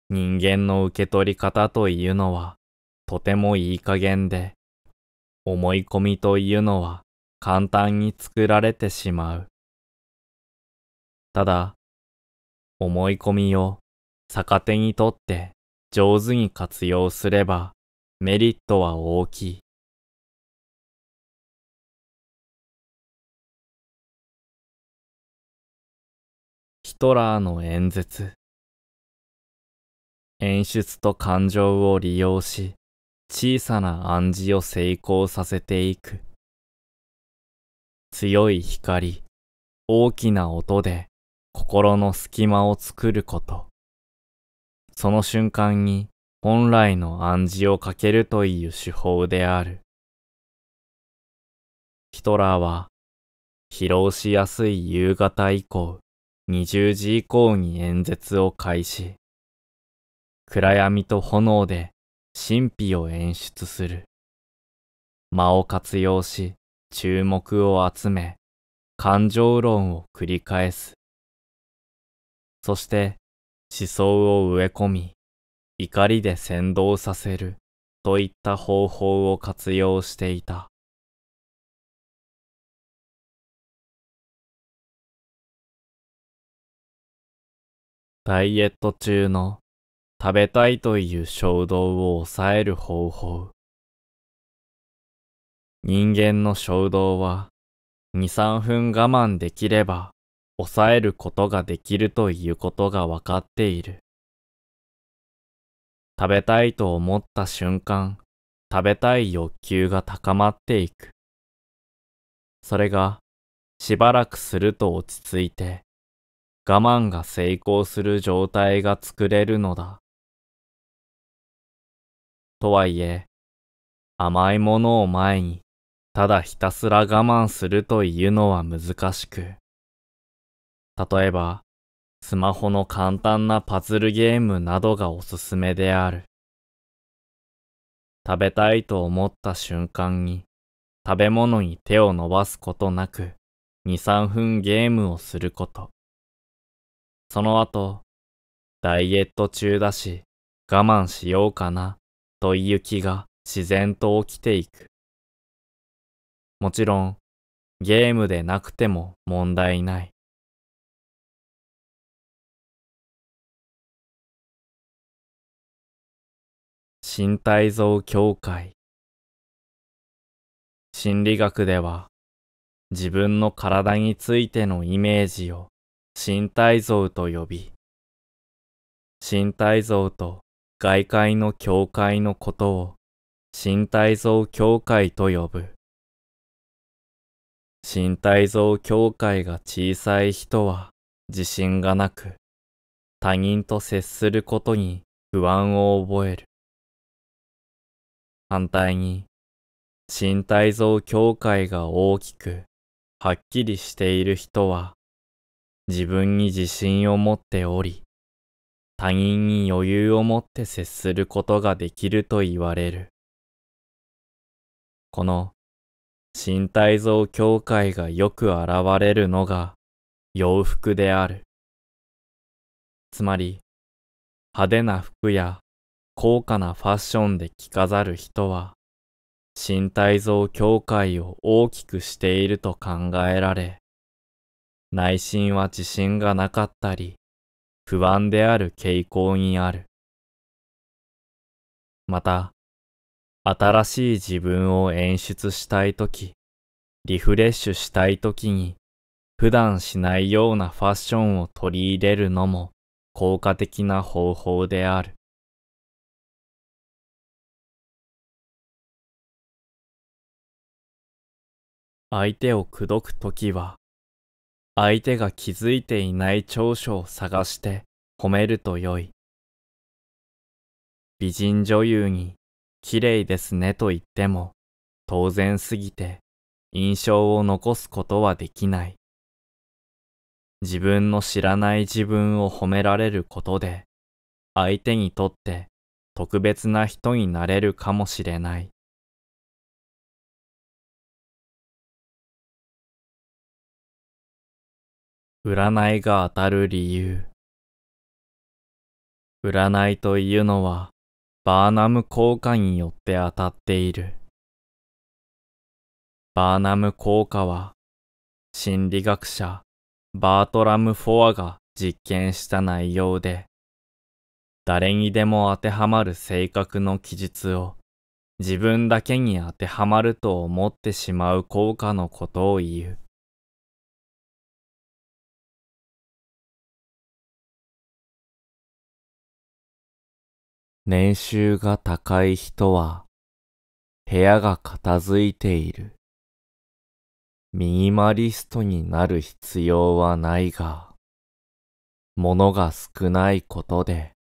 人間の受け取り方というのはとてもいい加減で、思い込みというのは簡単に作られてしまう。ただ、思い込みを逆手にとって上手に活用すればメリットは大きい。トラーの演説演出と感情を利用し小さな暗示を成功させていく強い光大きな音で心の隙間を作ることその瞬間に本来の暗示をかけるという手法であるヒトラーは疲労しやすい夕方以降20時以降に演説を開始。暗闇と炎で神秘を演出する。間を活用し、注目を集め、感情論を繰り返す。そして思想を植え込み、怒りで先導させるといった方法を活用していた。ダイエット中の食べたいという衝動を抑える方法。人間の衝動は2、3分我慢できれば抑えることができるということがわかっている。食べたいと思った瞬間、食べたい欲求が高まっていく。それがしばらくすると落ち着いて我慢が成功する状態が作れるのだ。とはいえ、甘いものを前に、ただひたすら我慢するというのは難しく。例えば、スマホの簡単なパズルゲームなどがおすすめである。食べたいと思った瞬間に、食べ物に手を伸ばすことなく、2、3分ゲームをすること。その後、ダイエット中だし、我慢しようかな、という気が自然と起きていく。もちろん、ゲームでなくても問題ない。身体像協会心理学では自分の体についてのイメージを身体像と呼び、身体像と外界の境界のことを身体像境界と呼ぶ。身体像境界が小さい人は自信がなく、他人と接することに不安を覚える。反対に、身体像境界が大きく、はっきりしている人は、自分に自信を持っており、他人に余裕を持って接することができると言われる。この身体像境界がよく現れるのが洋服である。つまり、派手な服や高価なファッションで着飾る人は、身体像境界を大きくしていると考えられ、内心は自信がなかったり、不安である傾向にある。また、新しい自分を演出したいとき、リフレッシュしたいときに、普段しないようなファッションを取り入れるのも効果的な方法である。相手を口説くときは、相手が気づいていない長所を探して褒めるとよい。美人女優に綺麗ですねと言っても当然すぎて印象を残すことはできない。自分の知らない自分を褒められることで相手にとって特別な人になれるかもしれない。占いが当たる理由。占いというのは、バーナム効果によって当たっている。バーナム効果は、心理学者、バートラム・フォアが実験した内容で、誰にでも当てはまる性格の記述を、自分だけに当てはまると思ってしまう効果のことを言う。年収が高い人は部屋が片付いている。ミニマリストになる必要はないが、物が少ないことで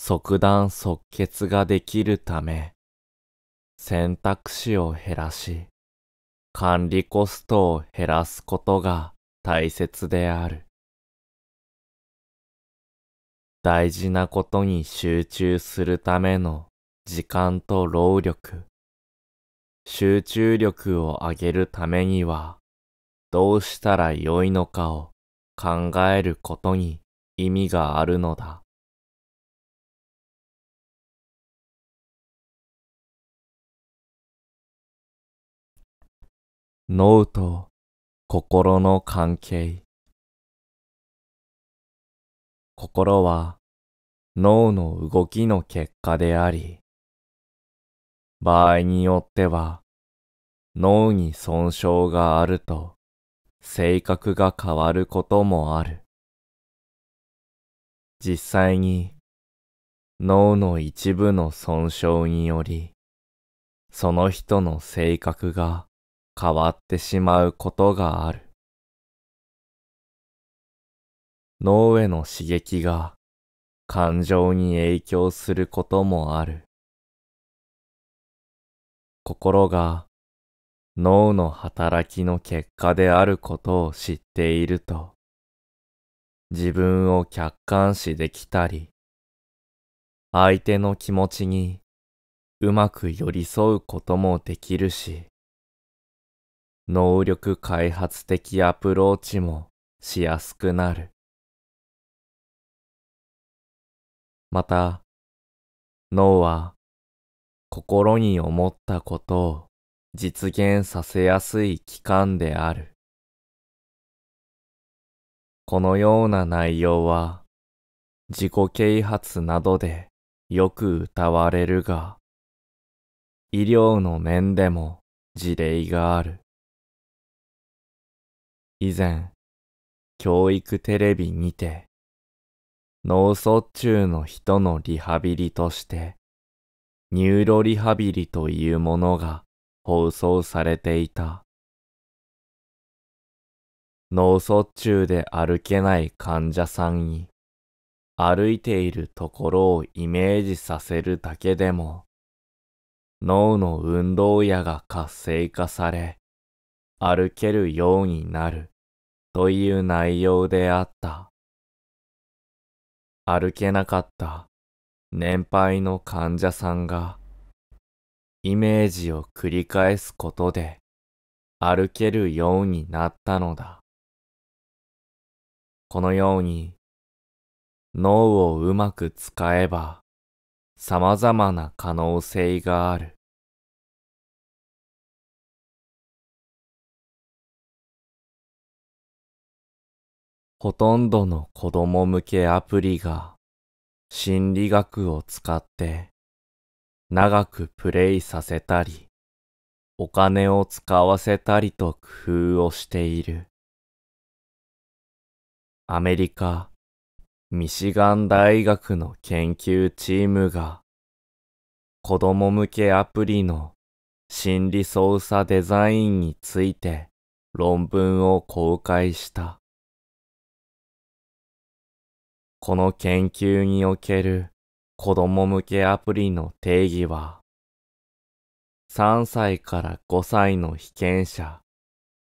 即断即決ができるため、選択肢を減らし、管理コストを減らすことが大切である。大事なことに集中するための時間と労力。集中力を上げるためには、どうしたらよいのかを考えることに意味があるのだ。脳と心の関係心は脳の動きの結果であり、場合によっては脳に損傷があると性格が変わることもある。実際に脳の一部の損傷により、その人の性格が変わってしまうことがある。脳への刺激が感情に影響することもある。心が脳の働きの結果であることを知っていると、自分を客観視できたり、相手の気持ちにうまく寄り添うこともできるし、能力開発的アプローチもしやすくなる。また、脳は心に思ったことを実現させやすい器官である。このような内容は自己啓発などでよく歌われるが、医療の面でも事例がある。以前、教育テレビにて脳卒中の人のリハビリとして、ニューロリハビリというものが放送されていた。脳卒中で歩けない患者さんに、歩いているところをイメージさせるだけでも、脳の運動野が活性化され、歩けるようになるという内容であった。歩けなかった年配の患者さんが、イメージを繰り返すことで歩けるようになったのだ。このように脳をうまく使えば様々な可能性がある。ほとんどの子供向けアプリが心理学を使って長くプレイさせたり、お金を使わせたりと工夫をしている。アメリカ、ミシガン大学の研究チームが、子供向けアプリの心理操作デザインについて論文を公開した。この研究における子供向けアプリの定義は、3歳から5歳の被験者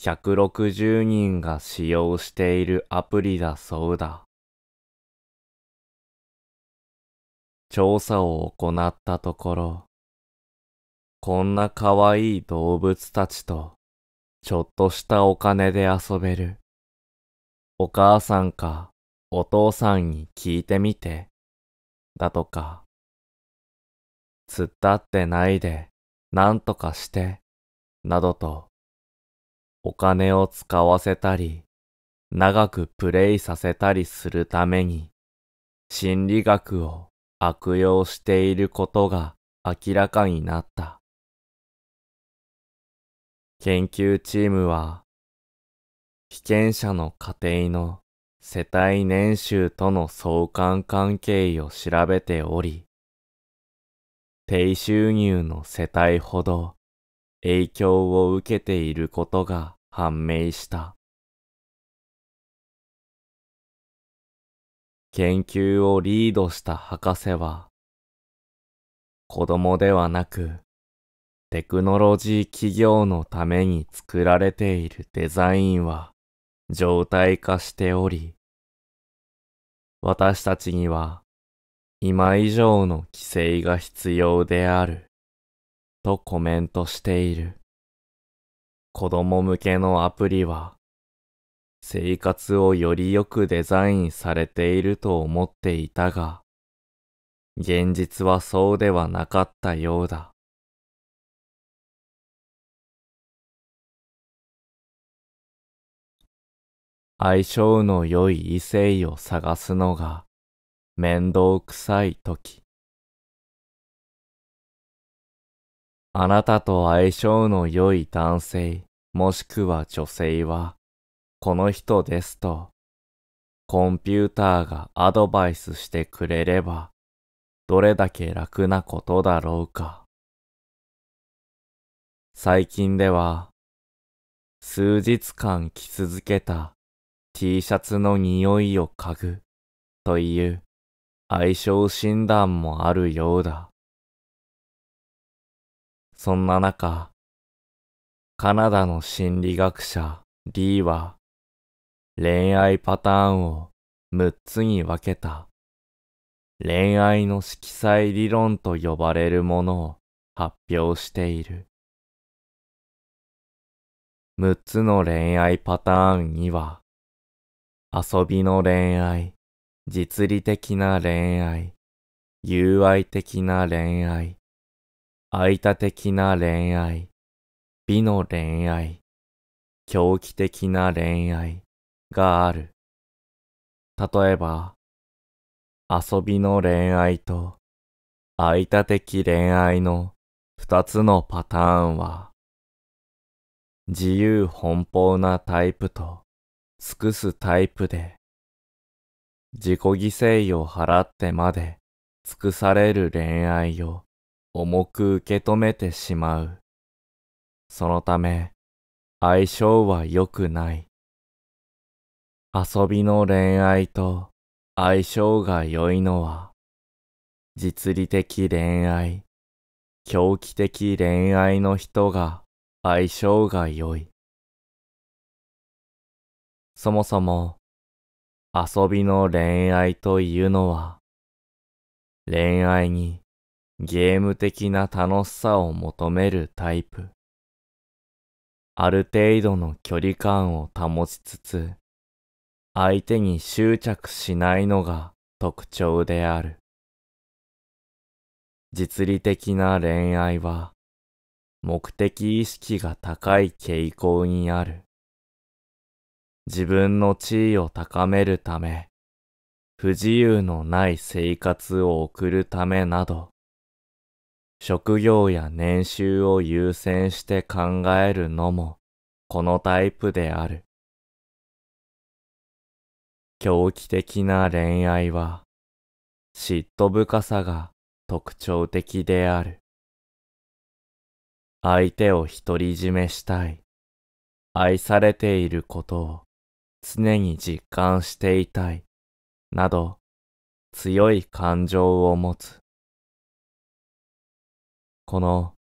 160人が使用しているアプリだそうだ。調査を行ったところ、こんな可愛い動物たちとちょっとしたお金で遊べる。お母さんかお父さんに聞いてみて、だとか。突っ立ってないで、なんとかして、などと、お金を使わせたり、長くプレイさせたりするために、心理学を悪用していることが明らかになった。研究チームは、被験者の家庭の世帯年収との相関関係を調べており、低収入の世帯ほど影響を受けていることが判明した。研究をリードした博士は、子供ではなく、テクノロジー企業のために作られているデザインは、状態化しており、私たちには今以上の規制が必要である、とコメントしている。子供向けのアプリは、生活をよりよくデザインされていると思っていたが、現実はそうではなかったようだ。相性の良い異性を探すのが面倒くさい時。あなたと相性の良い男性もしくは女性はこの人ですとコンピューターがアドバイスしてくれればどれだけ楽なことだろうか。最近では数日間着続けた T シャツの匂いを嗅ぐという相性診断もあるようだ。そんな中、カナダの心理学者 D は恋愛パターンを6つに分けた恋愛の色彩理論と呼ばれるものを発表している。6つの恋愛パターンには遊びの恋愛、実利的な恋愛、友愛的な恋愛、愛他的な恋愛、美の恋愛、狂気的な恋愛がある。例えば、遊びの恋愛と愛他的恋愛の二つのパターンは、自由奔放なタイプと尽くすタイプで、自己犠牲を払ってまで尽くされる恋愛を重く受け止めてしまう。そのため、相性は良くない。遊びの恋愛と相性が良いのは、実利的恋愛、狂気的恋愛の人が相性が良い。そもそも、遊びの恋愛というのは、恋愛にゲーム的な楽しさを求めるタイプ。ある程度の距離感を保ちつつ、相手に執着しないのが特徴である。実利的な恋愛は、目的意識が高い傾向にある。自分の地位を高めるため、不自由のない生活を送るためなど、職業や年収を優先して考えるのもこのタイプである。狂気的な恋愛は嫉妬深さが特徴的である。相手を独り占めしたい。愛されていることを常に実感していたい、など強い感情を持つ。この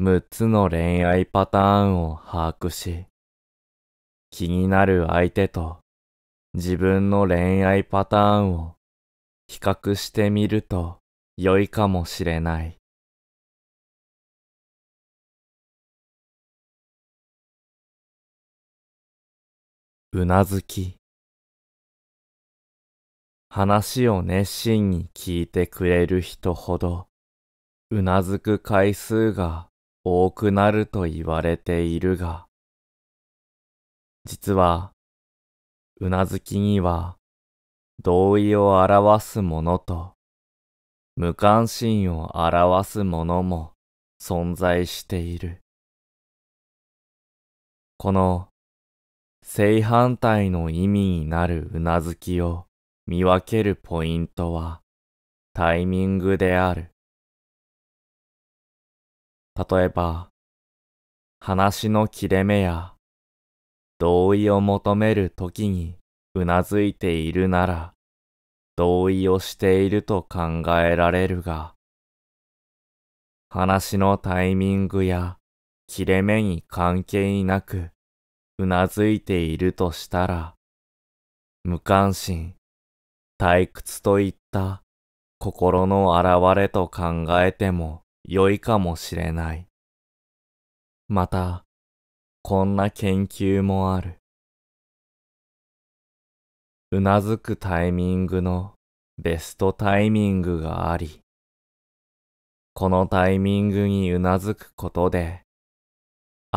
6つの恋愛パターンを把握し、気になる相手と自分の恋愛パターンを比較してみると良いかもしれない。うなずき、話を熱心に聞いてくれる人ほど、うなずく回数が多くなると言われているが、実は、うなずきには、同意を表すものと、無関心を表すものも存在している。この正反対の意味になるうなずきを見分けるポイントはタイミングである。例えば、話の切れ目や同意を求めるときにうなずいているなら、同意をしていると考えられるが、話のタイミングや切れ目に関係なく、うなずいているとしたら、無関心、退屈といった心の現れと考えても良いかもしれない。また、こんな研究もある。うなずくタイミングのベストタイミングがあり、このタイミングにうなずくことで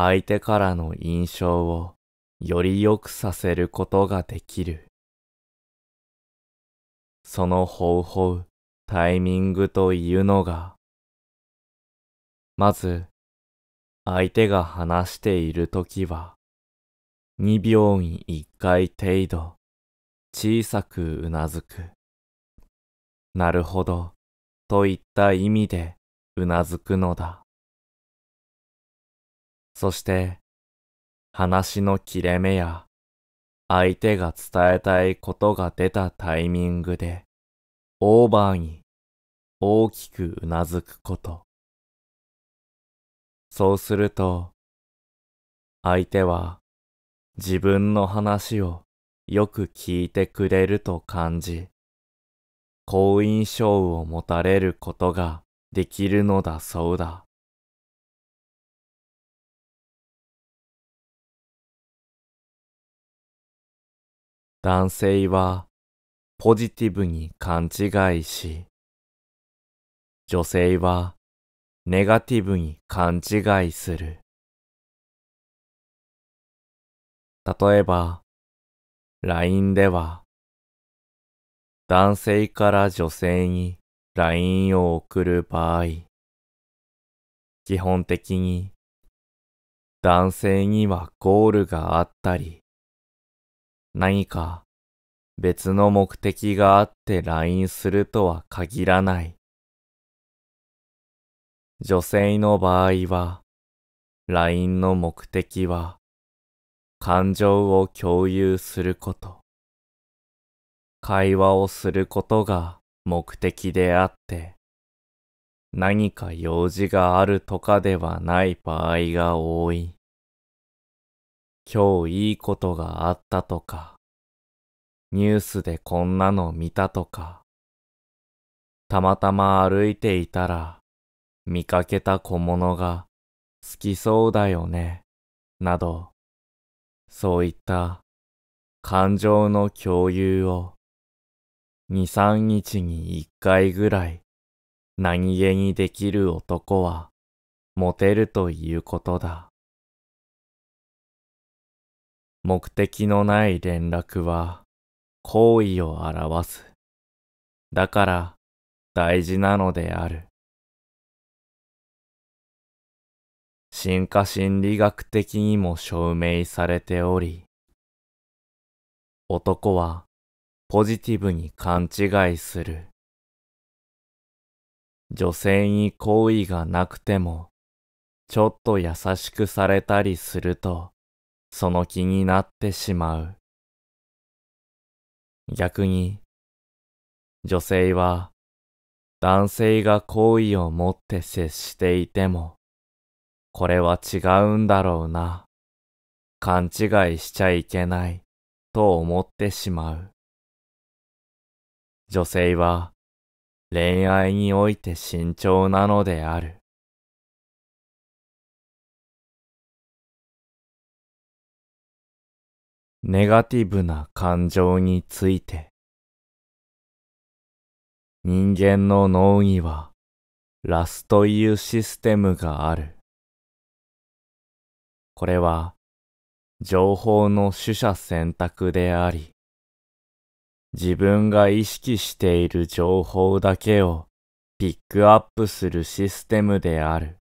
相手からの印象をより良くさせることができる。その方法、タイミングというのが、まず、相手が話しているときは、2秒に1回程度、小さくうなずく。なるほど、といった意味でうなずくのだ。そして、話の切れ目や、相手が伝えたいことが出たタイミングで、オーバーに大きくうなずくこと。そうすると、相手は自分の話をよく聞いてくれると感じ、好印象を持たれることができるのだそうだ。男性はポジティブに勘違いし、女性はネガティブに勘違いする。例えば、LINE では、男性から女性に LINE を送る場合、基本的に男性にはゴールがあったり、何か別の目的があって LINE するとは限らない。女性の場合は、LINE の目的は、感情を共有すること、会話をすることが目的であって、何か用事があるとかではない場合が多い。今日いいことがあったとか、ニュースでこんなの見たとか、たまたま歩いていたら、見かけた小物が好きそうだよね、など、そういった感情の共有を、2、3日に1回ぐらい何気にできる男は、モテるということだ。目的のない連絡は好意を表す。だから大事なのである。進化心理学的にも証明されており、男はポジティブに勘違いする。女性に好意がなくても、ちょっと優しくされたりすると、その気になってしまう。逆に、女性は男性が好意を持って接していても、これは違うんだろうな、勘違いしちゃいけない、と思ってしまう。女性は恋愛において慎重なのである。ネガティブな感情について。人間の脳にはラスというシステムがある。これは情報の取捨選択であり、自分が意識している情報だけをピックアップするシステムである。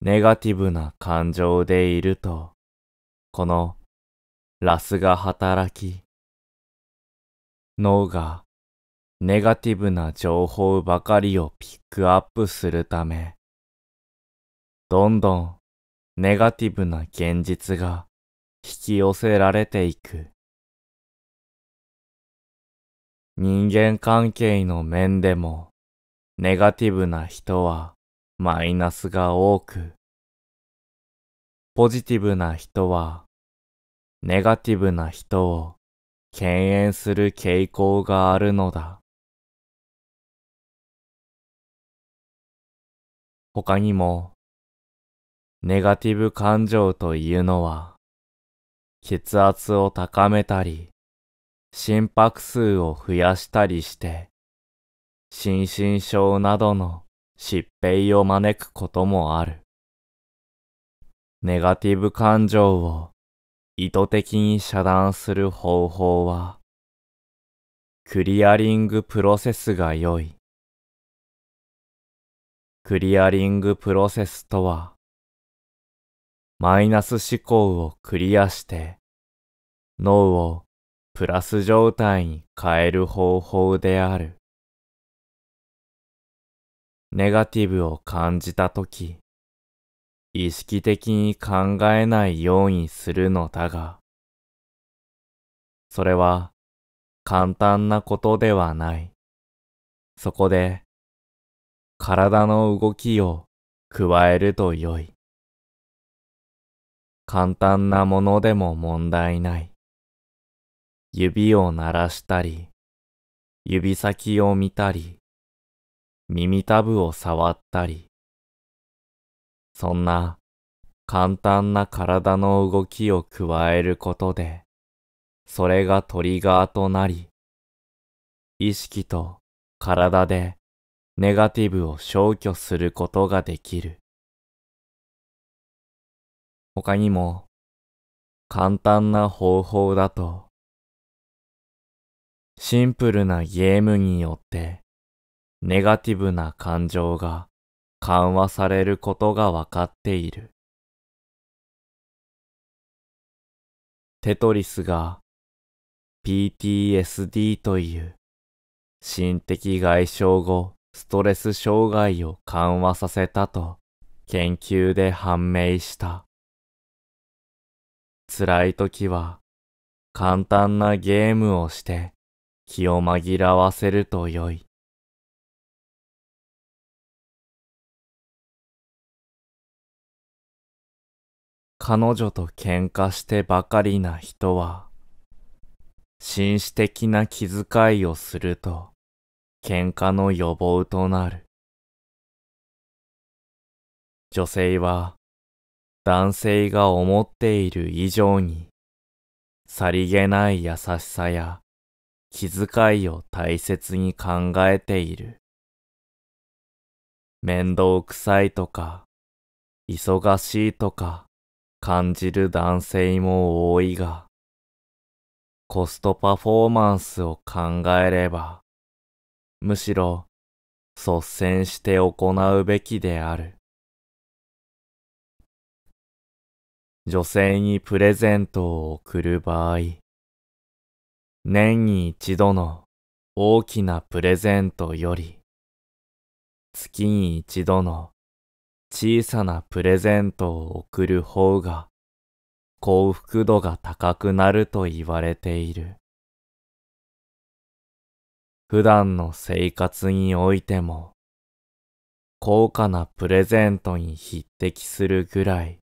ネガティブな感情でいると、このラスが働き、脳がネガティブな情報ばかりをピックアップするため、どんどんネガティブな現実が引き寄せられていく。人間関係の面でもネガティブな人はマイナスが多く、ポジティブな人は、ネガティブな人を敬遠する傾向があるのだ。他にも、ネガティブ感情というのは、血圧を高めたり、心拍数を増やしたりして、心身症などの疾病を招くこともある。ネガティブ感情を意図的に遮断する方法は、クリアリングプロセスが良い。クリアリングプロセスとは、マイナス思考をクリアして、脳をプラス状態に変える方法である。ネガティブを感じたとき、意識的に考えないようにするのだが、それは簡単なことではない。そこで、体の動きを加えると良い。簡単なものでも問題ない。指を鳴らしたり、指先を見たり、耳たぶを触ったり、そんな簡単な体の動きを加えることで、それがトリガーとなり、意識と体でネガティブを消去することができる。他にも簡単な方法だと、シンプルなゲームによってネガティブな感情が緩和されることがわかっている。テトリスが PTSD という心的外傷後ストレス障害を緩和させたと研究で判明した。辛い時は簡単なゲームをして気を紛らわせると良い。彼女と喧嘩してばかりな人は、紳士的な気遣いをすると、喧嘩の予防となる。女性は、男性が思っている以上に、さりげない優しさや気遣いを大切に考えている。面倒くさいとか、忙しいとか、感じる男性も多いが、コストパフォーマンスを考えれば、むしろ率先して行うべきである。女性にプレゼントを贈る場合、年に一度の大きなプレゼントより、月に一度の小さなプレゼントを贈る方が幸福度が高くなると言われている。普段の生活においても高価なプレゼントに匹敵するぐらい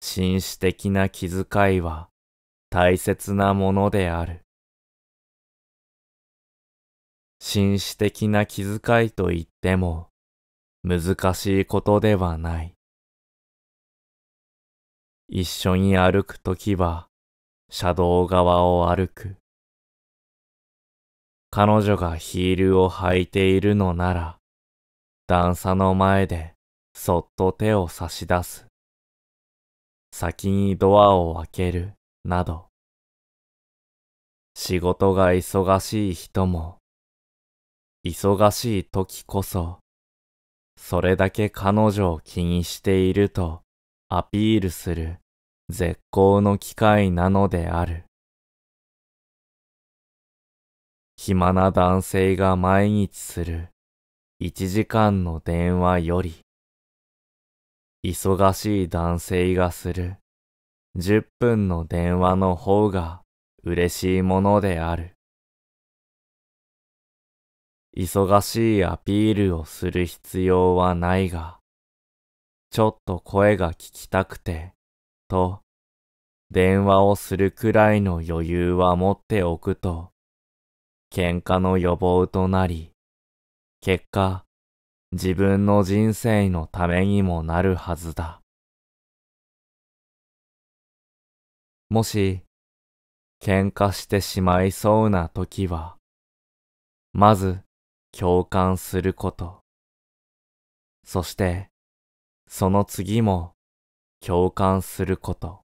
紳士的な気遣いは大切なものである。紳士的な気遣いといっても、難しいことではない。一緒に歩くときは、車道側を歩く。彼女がヒールを履いているのなら、段差の前でそっと手を差し出す。先にドアを開ける、など。仕事が忙しい人も、忙しい時こそ、それだけ彼女を気にしているとアピールする絶好の機会なのである。暇な男性が毎日する1時間の電話より、忙しい男性がする10分の電話の方が嬉しいものである。忙しいアピールをする必要はないが、ちょっと声が聞きたくて、と、電話をするくらいの余裕は持っておくと、喧嘩の予防となり、結果、自分の人生のためにもなるはずだ。もし、喧嘩してしまいそうな時は、まず、共感すること。そして、その次も共感すること。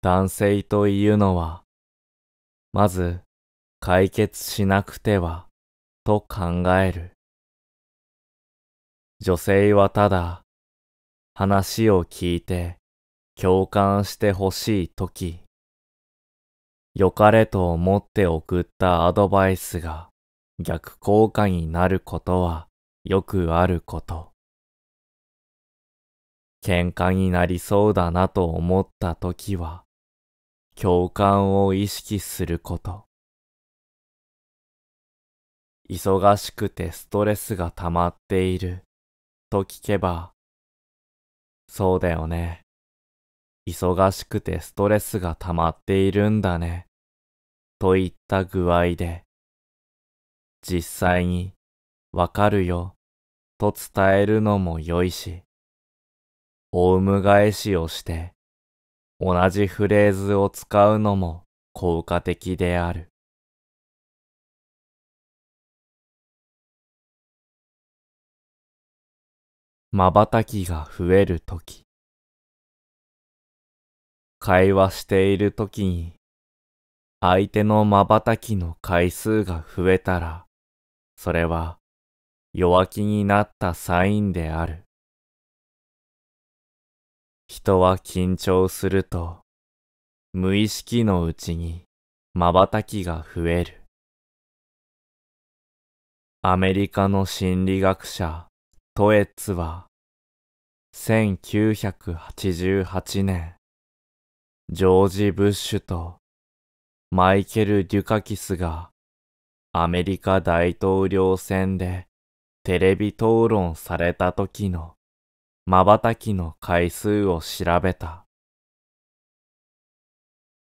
男性というのは、まず解決しなくてはと考える。女性はただ話を聞いて共感してほしいとき、良かれと思って送ったアドバイスが逆効果になることはよくあること。喧嘩になりそうだなと思った時は、共感を意識すること。忙しくてストレスが溜まっていると聞けば、そうだよね。忙しくてストレスが溜まっているんだね。といった具合で、実際に、わかるよ、と伝えるのも良いし、オウム返しをして、同じフレーズを使うのも効果的である。瞬きが増えるとき。会話している時に、相手の瞬きの回数が増えたら、それは弱気になったサインである。人は緊張すると、無意識のうちに瞬きが増える。アメリカの心理学者トエッツは1988年ジョージ・ブッシュとマイケル・デュカキスがアメリカ大統領選でテレビ討論された時の瞬きの回数を調べた。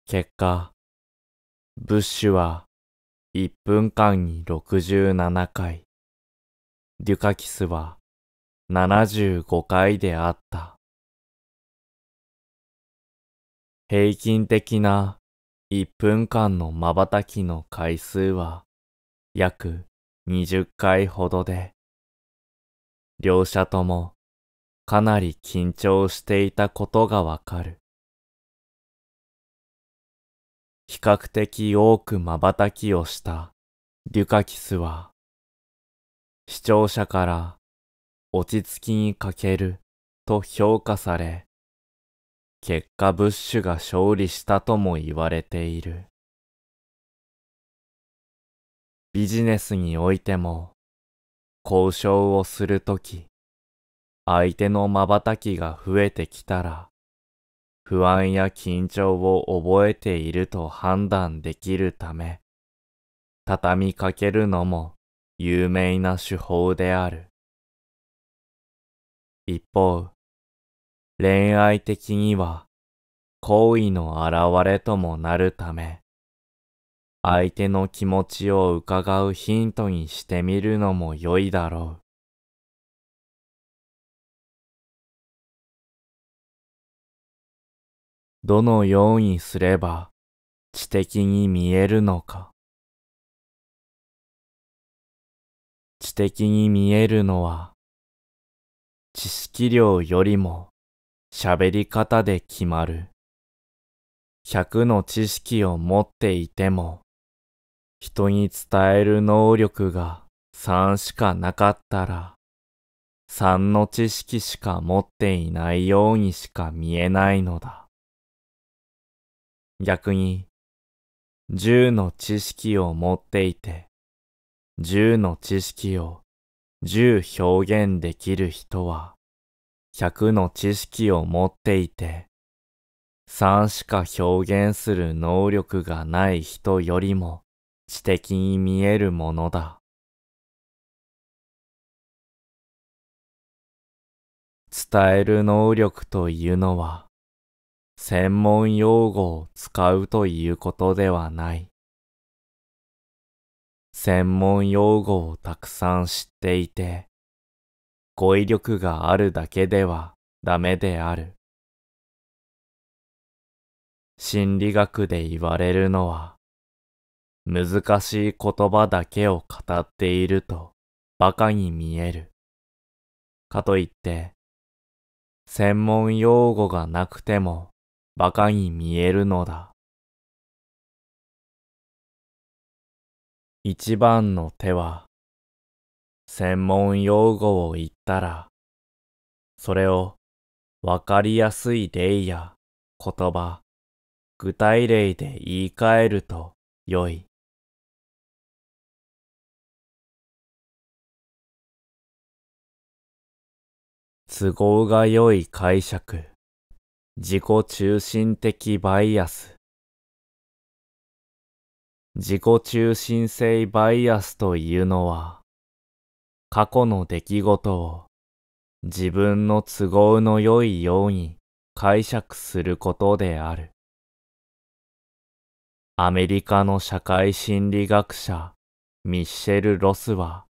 結果、ブッシュは1分間に67回、デュカキスは75回であった。平均的な1分間の瞬きの回数は約20回ほどで、両者ともかなり緊張していたことがわかる。比較的多く瞬きをしたデュカキスは、視聴者から落ち着きに欠けると評価され、結果ブッシュが勝利したとも言われている。ビジネスにおいても、交渉をするとき、相手の瞬きが増えてきたら、不安や緊張を覚えていると判断できるため、畳みかけるのも有名な手法である。一方、恋愛的には意の現れともなるため、相手の気持ちを伺うヒントにしてみるのも良いだろう。どのようにすれば知的に見えるのか。知的に見えるのは知識量よりも喋り方で決まる。100の知識を持っていても、人に伝える能力が3しかなかったら、3の知識しか持っていないようにしか見えないのだ。逆に、10の知識を持っていて、10の知識を10表現できる人は、100の知識を持っていて、3しか表現する能力がない人よりも知的に見えるものだ。伝える能力というのは、専門用語を使うということではない。専門用語をたくさん知っていて、語彙力があるだけではダメである。心理学で言われるのは、難しい言葉だけを語っていると馬鹿に見える。かといって、専門用語がなくても馬鹿に見えるのだ。一番の手は専門用語を言ったら、それをわかりやすい例や言葉、具体例で言い換えると良い。都合が良い解釈、自己中心的バイアス。自己中心性バイアスというのは、過去の出来事を自分の都合の良いように解釈することである。アメリカの社会心理学者ミッシェル・ロスは、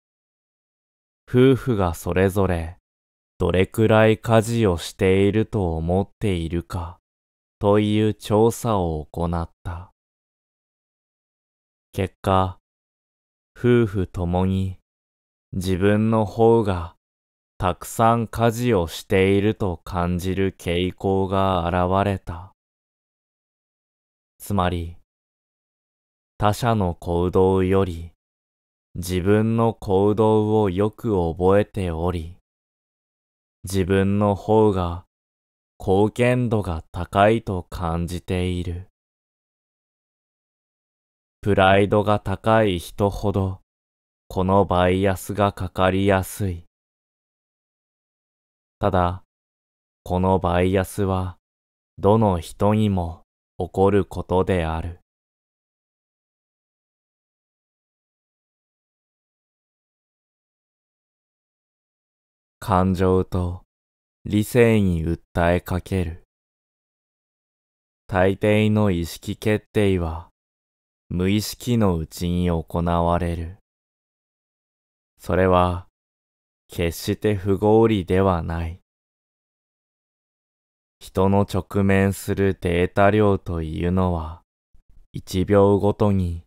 夫婦がそれぞれどれくらい家事をしていると思っているかという調査を行った。結果、夫婦ともに自分の方がたくさん家事をしていると感じる傾向が現れた。つまり、他者の行動より自分の行動をよく覚えており、自分の方が貢献度が高いと感じている。プライドが高い人ほどこのバイアスがかかりやすい。ただ、このバイアスは、どの人にも起こることである。感情と理性に訴えかける。大抵の意識決定は無意識のうちに行われる。それは、決して不合理ではない。人の直面するデータ量というのは、一秒ごとに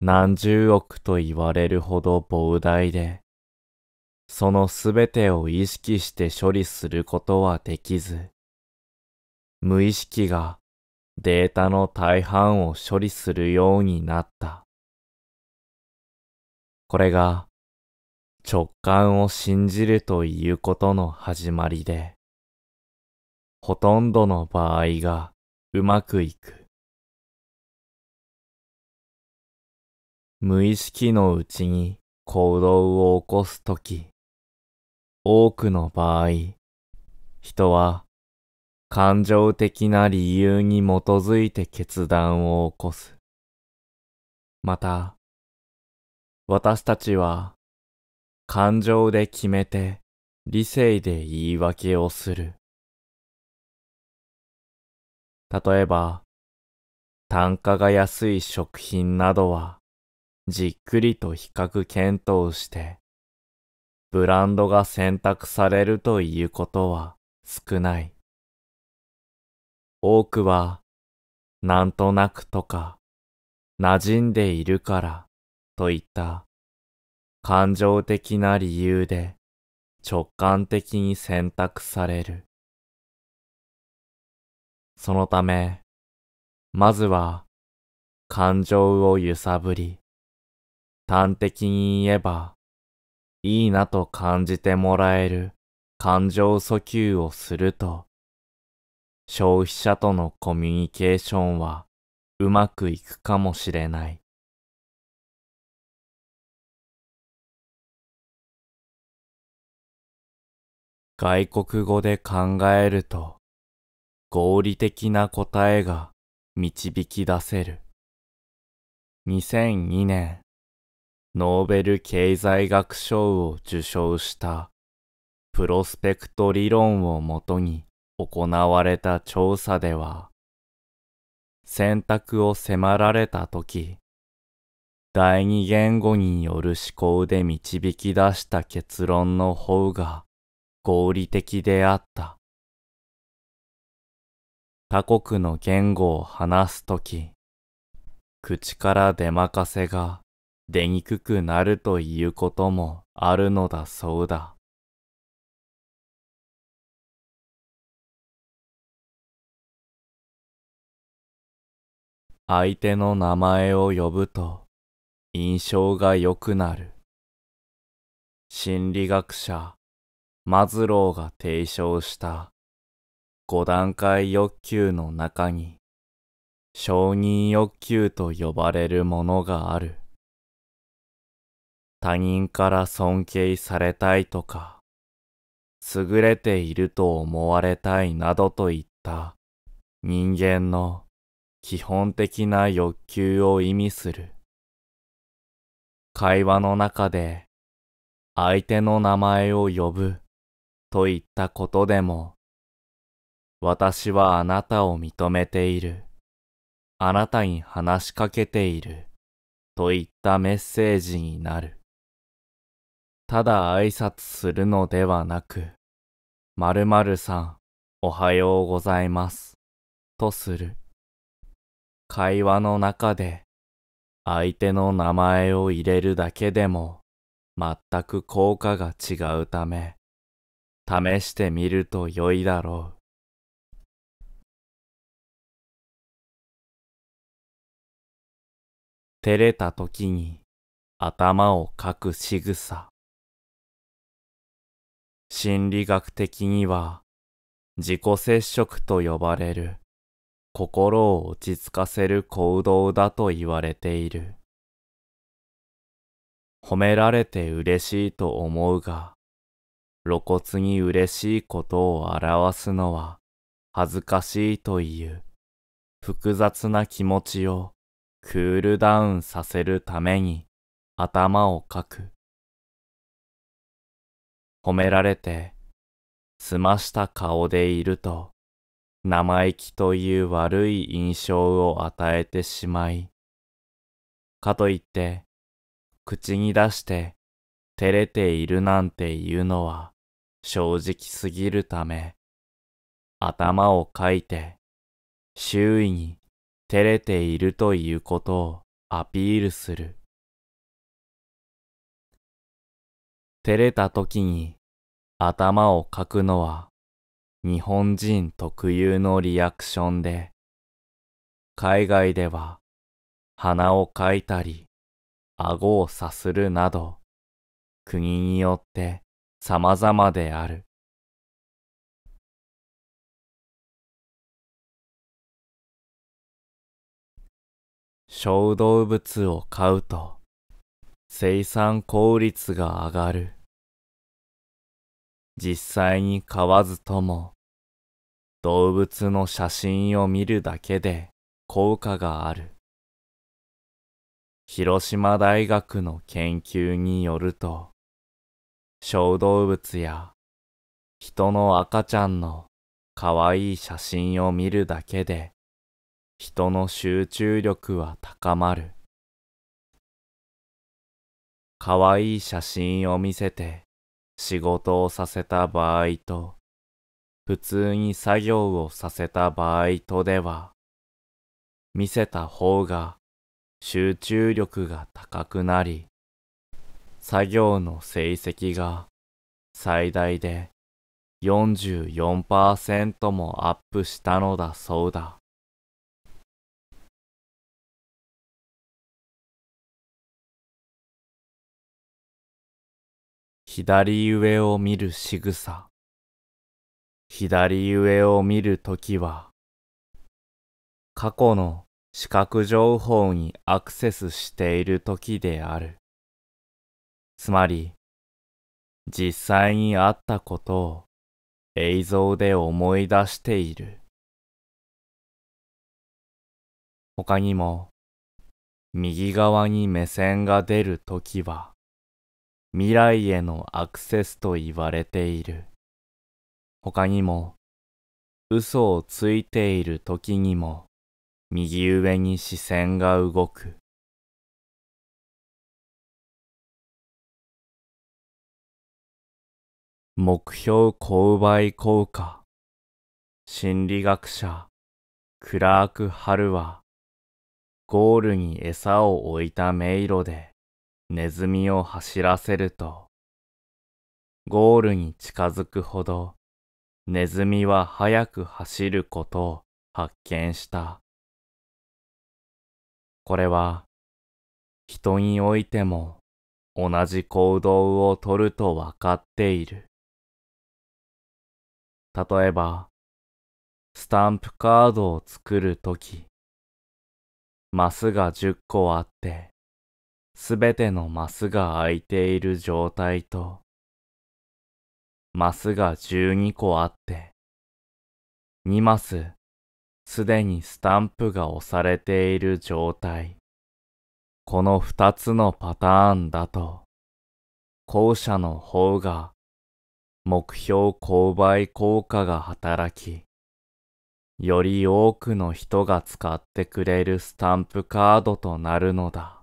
何十億と言われるほど膨大で、そのすべてを意識して処理することはできず、無意識がデータの大半を処理するようになった。これが直感を信じるということの始まりで、ほとんどの場合がうまくいく。無意識のうちに行動を起こすとき、多くの場合、人は感情的な理由に基づいて決断を起こす。また、私たちは感情で決めて、理性で言い訳をする。例えば、単価が安い食品などは、じっくりと比較検討して、ブランドが選択されるということは少ない。多くは、なんとなくとか、馴染んでいるから、といった感情的な理由で直感的に選択される。そのため、まずは感情を揺さぶり、端的に言えば、いいなと感じてもらえる感情訴求をすると、消費者とのコミュニケーションはうまくいくかもしれない。外国語で考えると合理的な答えが導き出せる。2002年、ノーベル経済学賞を受賞したプロスペクト理論をもとに行われた調査では、選択を迫られた時、第二言語による思考で導き出した結論の方が合理的であった。他国の言語を話すとき、口から出まかせが出にくくなるということもあるのだそうだ。相手の名前を呼ぶと印象が良くなる。心理学者マズローが提唱した5段階欲求の中に承認欲求と呼ばれるものがある。他人から尊敬されたいとか、優れていると思われたいなどといった人間の基本的な欲求を意味する。会話の中で相手の名前を呼ぶといったことでも、私はあなたを認めている。あなたに話しかけている。といったメッセージになる。ただ挨拶するのではなく、〇〇さん、おはようございます。とする。会話の中で、相手の名前を入れるだけでも、全く効果が違うため、試してみると良いだろう。照れた時に頭をかく仕草。心理学的には自己接触と呼ばれる心を落ち着かせる行動だと言われている。褒められて嬉しいと思うが、露骨に嬉しいことを表すのは恥ずかしいという複雑な気持ちをクールダウンさせるために頭をかく。褒められて澄ました顔でいると生意気という悪い印象を与えてしまい、かといって口に出して照れているなんていうのは正直すぎるため、頭をかいて、周囲に照れているということをアピールする。照れた時に頭をかくのは日本人特有のリアクションで、海外では鼻をかいたり、顎をさするなど、国によって様々である。小動物を飼うと生産効率が上がる。実際に飼わずとも動物の写真を見るだけで効果がある。広島大学の研究によると小動物や人の赤ちゃんの可愛い写真を見るだけで人の集中力は高まる。可愛い写真を見せて仕事をさせた場合と普通に作業をさせた場合とでは見せた方が集中力が高くなり作業の成績が最大で44%もアップしたのだそうだ。左上を見る仕草左上を見るときは過去の視覚情報にアクセスしているときであるつまり、実際にあったことを映像で思い出している。他にも、右側に目線が出るときは、未来へのアクセスと言われている。他にも、嘘をついているときにも、右上に視線が動く。目標購買効果心理学者クラーク・ハルはゴールに餌を置いた迷路でネズミを走らせるとゴールに近づくほどネズミは速く走ることを発見したこれは人においても同じ行動をとるとわかっている。例えば、スタンプカードを作るとき、マスが10個あって、すべてのマスが空いている状態と、マスが12個あって、2マス、すでにスタンプが押されている状態。この2つのパターンだと、後者の方が目標購買効果が働き、より多くの人が使ってくれるスタンプカードとなるのだ。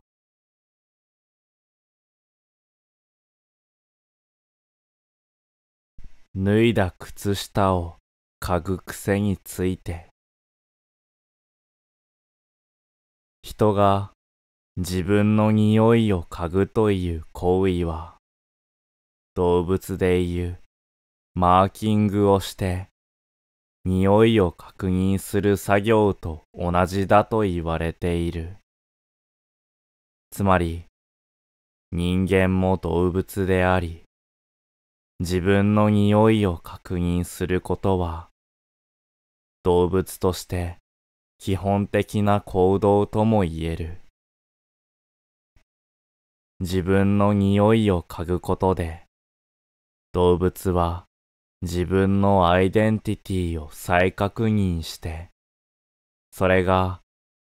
脱いだ靴下を嗅ぐ癖について人が自分の匂いを嗅ぐという行為は動物でいうマーキングをして、匂いを確認する作業と同じだと言われている。つまり、人間も動物であり、自分の匂いを確認することは、動物として基本的な行動とも言える。自分の匂いを嗅ぐことで、動物は自分のアイデンティティを再確認して、それが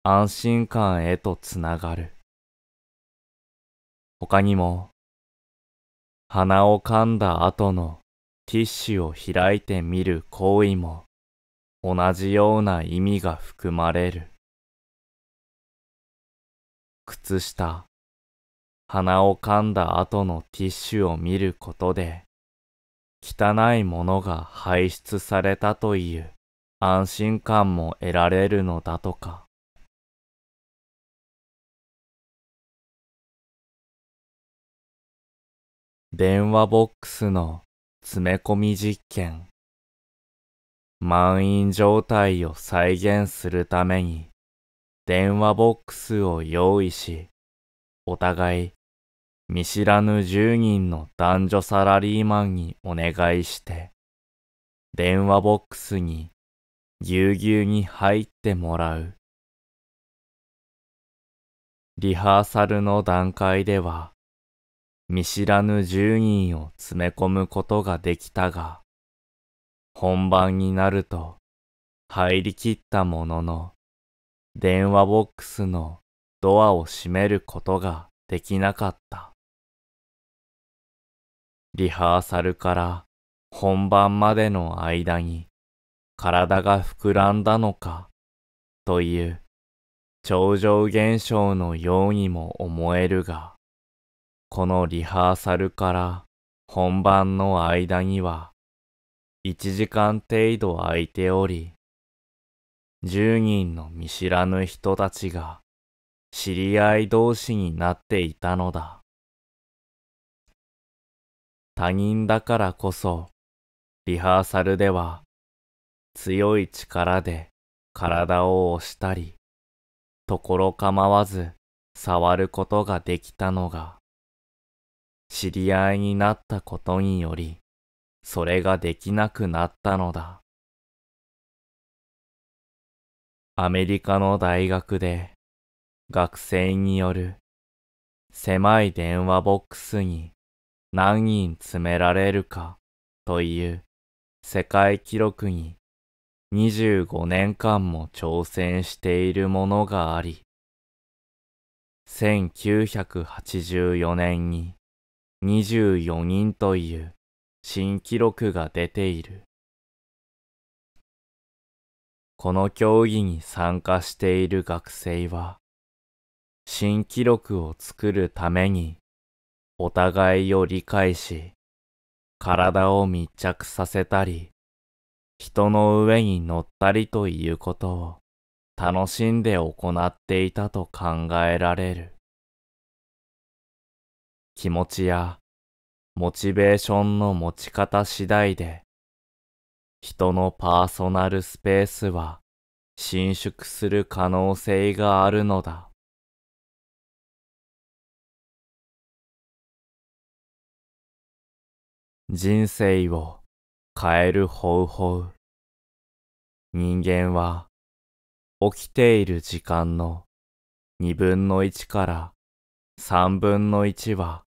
安心感へとつながる。他にも、鼻を噛んだ後のティッシュを開いてみる行為も同じような意味が含まれる。靴下、鼻を噛んだ後のティッシュを見ることで汚いものが排出されたという安心感も得られるのだとか。電話ボックスの詰め込み実験。満員状態を再現するために電話ボックスを用意し、お互い見知らぬ十人の男女サラリーマンにお願いして、電話ボックスにぎゅうぎゅうに入ってもらう。リハーサルの段階では、見知らぬ十人を詰め込むことができたが、本番になると入りきったものの、電話ボックスのドアを閉めることができなかった。リハーサルから本番までの間に体が膨らんだのかという超常現象のようにも思えるが、このリハーサルから本番の間には1時間程度空いており、10人の見知らぬ人たちが知り合い同士になっていたのだ。他人だからこそ、リハーサルでは強い力で体を押したり、ところ構わず触ることができたのが、知り合いになったことにより、それができなくなったのだ。アメリカの大学で学生による狭い電話ボックスに何人詰められるかという世界記録に25年間も挑戦しているものがあり、1984年に24人という新記録が出ている。この競技に参加している学生は、新記録を作るためにお互いを理解し、体を密着させたり、人の上に乗ったりということを楽しんで行っていたと考えられる。気持ちやモチベーションの持ち方次第で、人のパーソナルスペースは伸縮する可能性があるのだ。人生を変える方法。人間は起きている時間の二分の一から三分の一は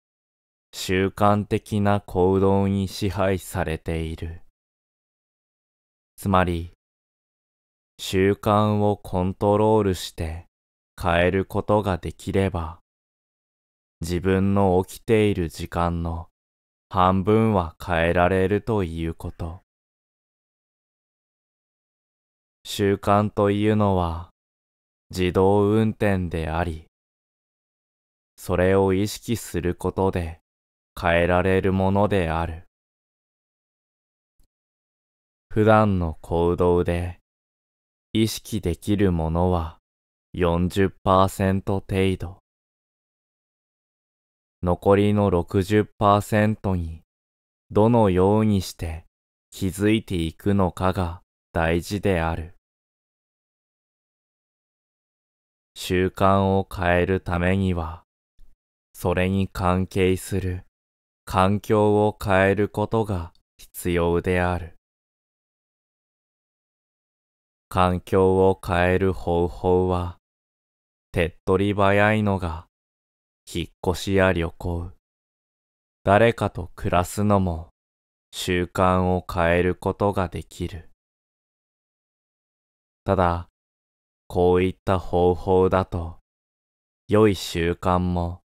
習慣的な行動に支配されている。つまり、習慣をコントロールして変えることができれば、自分の起きている時間の半分は変えられるということ。習慣というのは自動運転であり、それを意識することで変えられるものである。普段の行動で意識できるものは40%程度。残りの60%にどのようにして気づいていくのかが大事である。習慣を変えるためには、それに関係する環境を変えることが必要である。環境を変える方法は手っ取り早いのが引っ越しや旅行、誰かと暮らすのも習慣を変えることができる。ただ、こういった方法だと、良い習慣も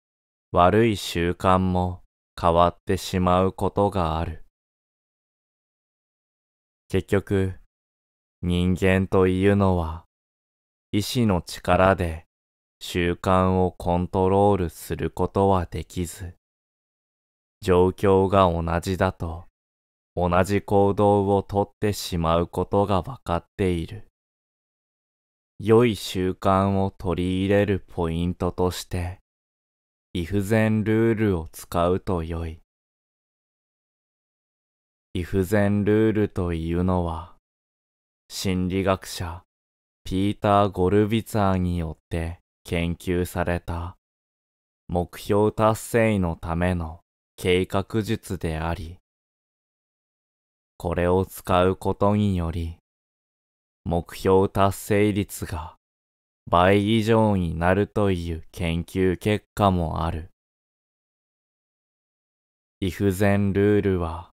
悪い習慣も変わってしまうことがある。結局、人間というのは、意志の力で習慣をコントロールすることはできず、状況が同じだと同じ行動をとってしまうことがわかっている。良い習慣を取り入れるポイントとして、イフゼンルールを使うと良い。イフゼンルールというのは、心理学者ピーター・ゴルビツァーによって研究された目標達成のための計画術であり、これを使うことにより、目標達成率が倍以上になるという研究結果もある。イフゼンルールは、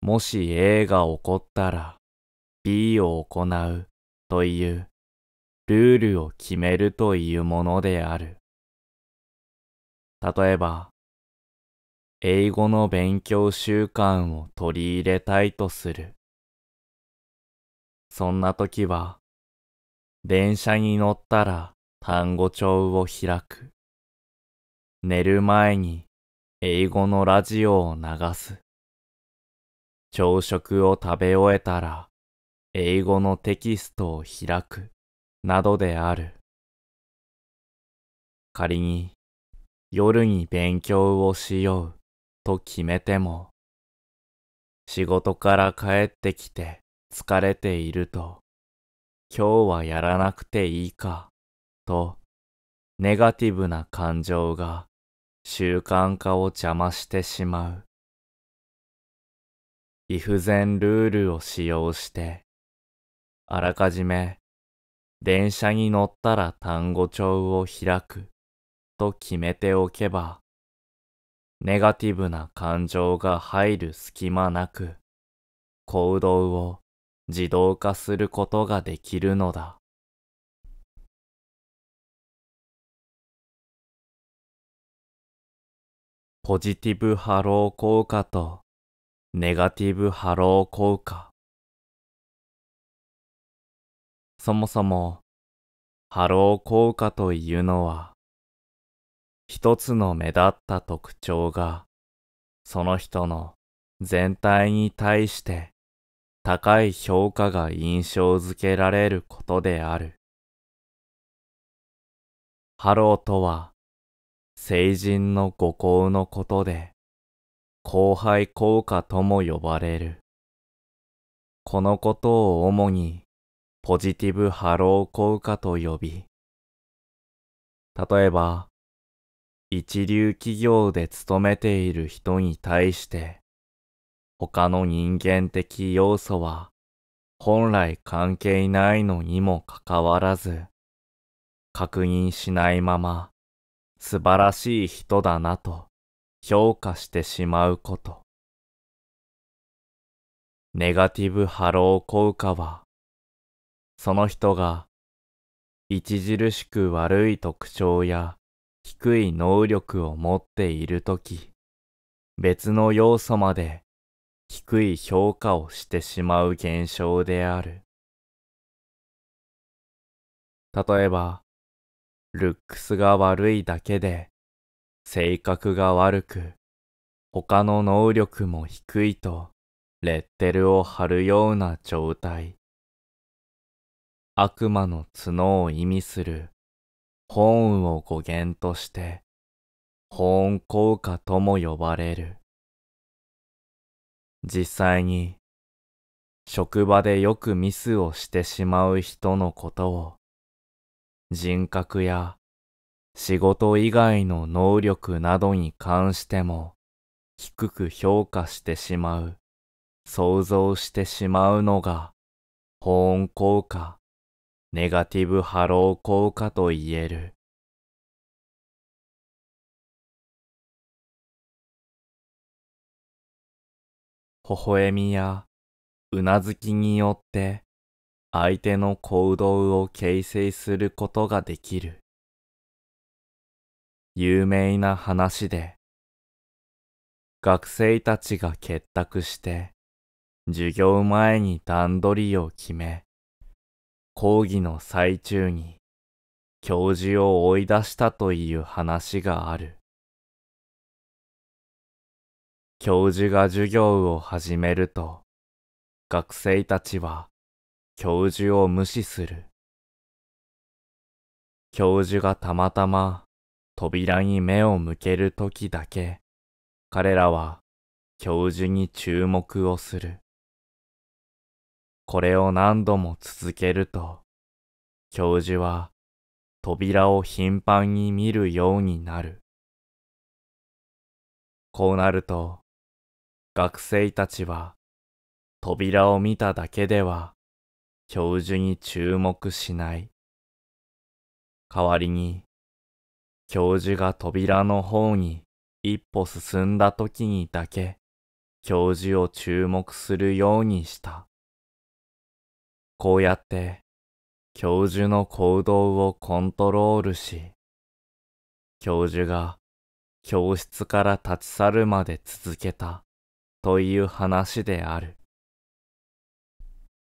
もし A が起こったら B を行うというルールを決めるというものである。例えば、英語の勉強習慣を取り入れたいとする。そんな時は、電車に乗ったら単語帳を開く。寝る前に英語のラジオを流す。朝食を食べ終えたら英語のテキストを開く。などである。仮に夜に勉強をしようと決めても、仕事から帰ってきて疲れていると、今日はやらなくていいか、と、ネガティブな感情が習慣化を邪魔してしまう。理不全ルールを使用して、あらかじめ電車に乗ったら単語帳を開くと決めておけば、ネガティブな感情が入る隙間なく、行動を自動化することができるのだ。ポジティブハロー効果とネガティブハロー効果。そもそも、ハロー効果というのは、一つの目立った特徴が、その人の全体に対して高い評価が印象づけられることである。ハローとは、成人の五行のことで、後輩効果とも呼ばれる。このことを主にポジティブハロー効果と呼び、例えば、一流企業で勤めている人に対して、他の人間的要素は本来関係ないのにもかかわらず、確認しないまま素晴らしい人だなと評価してしまうこと。ネガティブハロー効果はその人が、著しく悪い特徴や低い能力を持っているとき、別の要素まで低い評価をしてしまう現象である。例えば、ルックスが悪いだけで、性格が悪く、他の能力も低いと、レッテルを貼るような状態。悪魔の角を意味する本運を語源として本効果とも呼ばれる。実際に職場でよくミスをしてしまう人のことを人格や仕事以外の能力などに関しても低く評価してしまう、想像してしまうのが保温効果ネガティブハロー効果と言える。微笑みやうなずきによって相手の行動を形成することができる。有名な話で、学生たちが結託して授業前に段取りを決め、講義の最中に教授を追い出したという話がある。教授が授業を始めると、学生たちは教授を無視する。教授がたまたま扉に目を向けるときだけ、彼らは教授に注目をする。これを何度も続けると、教授は扉を頻繁に見るようになる。こうなると、学生たちは扉を見ただけでは教授に注目しない。代わりに、教授が扉の方に一歩進んだ時にだけ教授を注目するようにした。こうやって教授の行動をコントロールし、教授が教室から立ち去るまで続けたという話である。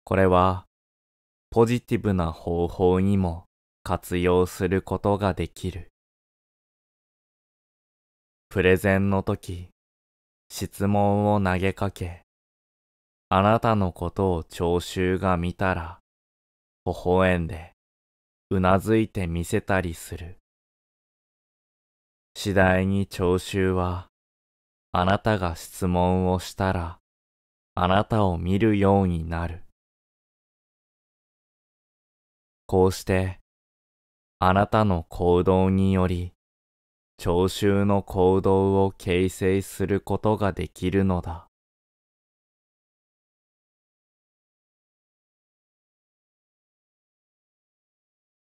これはポジティブな方法にも活用することができる。プレゼンの時、質問を投げかけ、あなたのことを聴衆が見たら、微笑んで、うなずいて見せたりする。次第に聴衆は、あなたが質問をしたら、あなたを見るようになる。こうして、あなたの行動により、聴衆の行動を形成することができるのだ。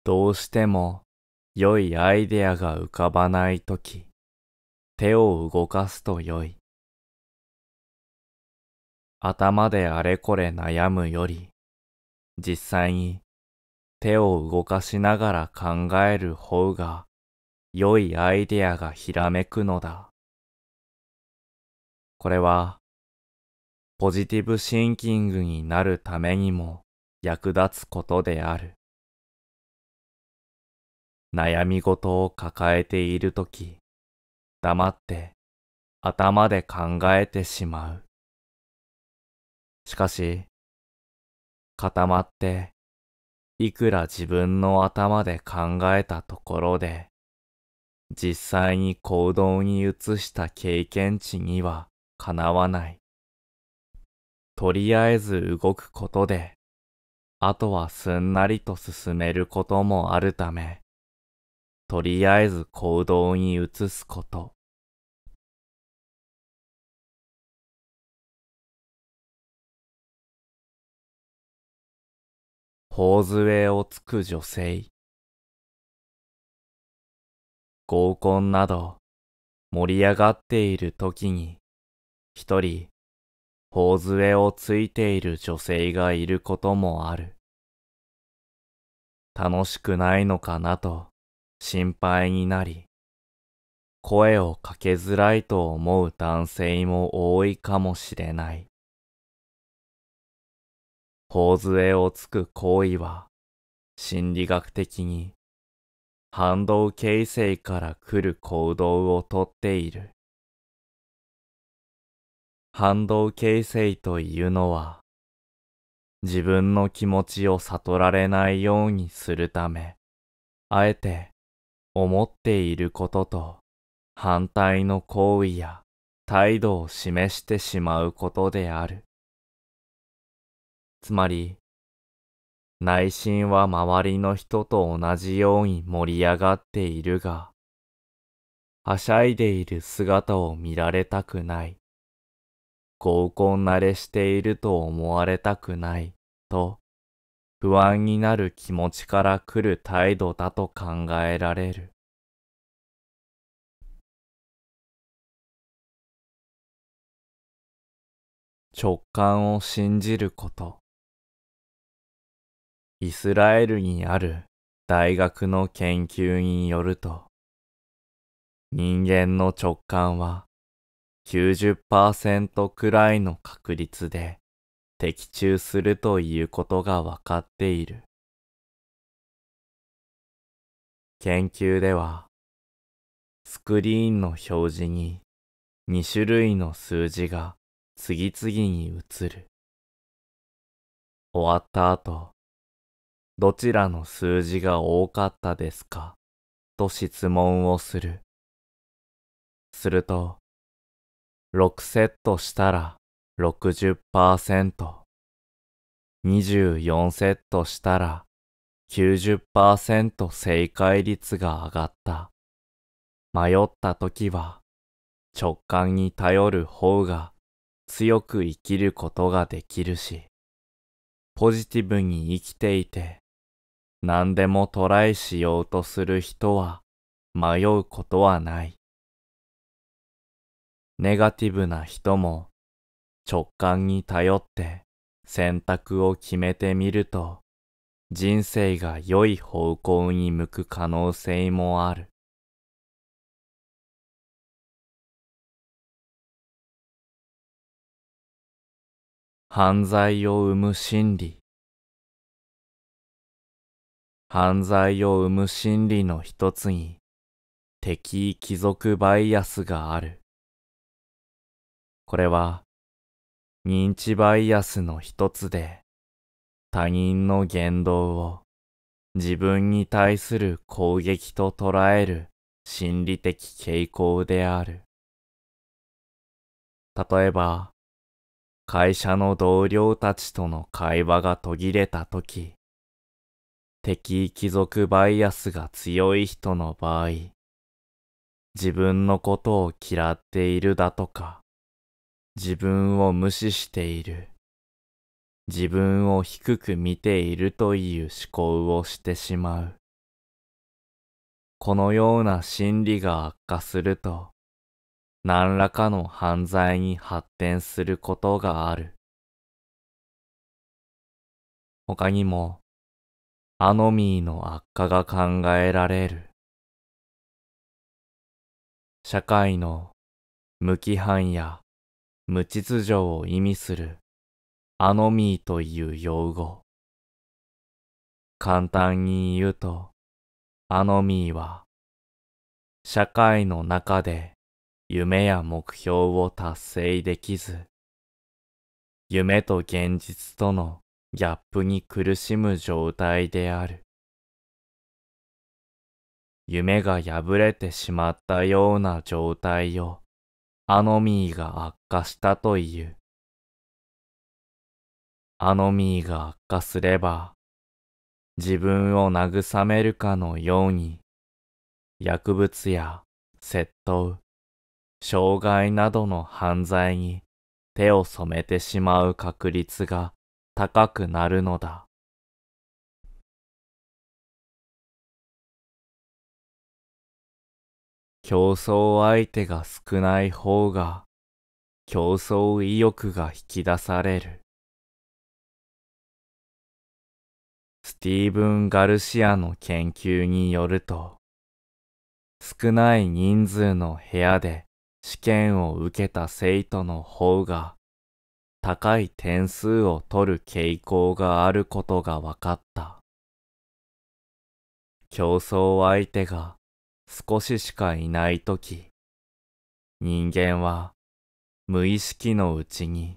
どうしても良いアイデアが浮かばないとき、手を動かすと良い。頭であれこれ悩むより、実際に手を動かしながら考える方が良いアイデアがひらめくのだ。これは、ポジティブシンキングになるためにも役立つことである。悩み事を抱えているとき、黙って頭で考えてしまう。しかし、固まって、いくら自分の頭で考えたところで、実際に行動に移した経験値にはかなわない。とりあえず動くことで、あとはすんなりと進めることもあるため、とりあえず行動に移すこと。頬杖をつく女性。合コンなど盛り上がっている時に一人頬杖をついている女性がいることもある。楽しくないのかなと心配になり、声をかけづらいと思う男性も多いかもしれない。頬杖をつく行為は、心理学的に反動形成から来る行動をとっている。反動形成というのは、自分の気持ちを悟られないようにするため、あえて思っていることと反対の行為や態度を示してしまうことである。つまり、内心は周りの人と同じように盛り上がっているが、はしゃいでいる姿を見られたくない。合コン慣れしていると思われたくないと不安になる気持ちから来る態度だと考えられる。直感を信じること。イスラエルにある大学の研究によると、人間の直感は90%くらいの確率で的中するということがわかっている。研究では、スクリーンの表示に2種類の数字が次々に映る。終わった後、どちらの数字が多かったですかと質問をする。すると、6セットしたら 60%24 セットしたら90%正解率が上がった。迷った時は直感に頼る方が強く生きることができるし、ポジティブに生きていて何でもトライしようとする人は迷うことはない。ネガティブな人も直感に頼って選択を決めてみると、人生が良い方向に向く可能性もある。犯罪を生む心理犯罪を生む心理の一つに敵貴族バイアスがある。これは認知バイアスの一つで、他人の言動を自分に対する攻撃と捉える心理的傾向である。例えば、会社の同僚たちとの会話が途切れた時、敵貴族バイアスが強い人の場合、自分のことを嫌っているだとか、自分を無視している。自分を低く見ているという思考をしてしまう。このような心理が悪化すると、何らかの犯罪に発展することがある。他にも、アノミーの悪化が考えられる。社会の無規範や無秩序を意味するアノミーという用語。簡単に言うと、アノミーは、社会の中で夢や目標を達成できず、夢と現実とのギャップに苦しむ状態である。夢が破れてしまったような状態をアノミーが悪化したという。アノミーが悪化すれば、自分を慰めるかのように、薬物や窃盗、障害などの犯罪に手を染めてしまう確率が高くなるのだ。競争相手が少ない方が競争意欲が引き出される。スティーブン・ガルシアの研究によると、少ない人数の部屋で試験を受けた生徒の方が高い点数を取る傾向があることが分かった。競争相手が少ししかいないとき、人間は無意識のうちに、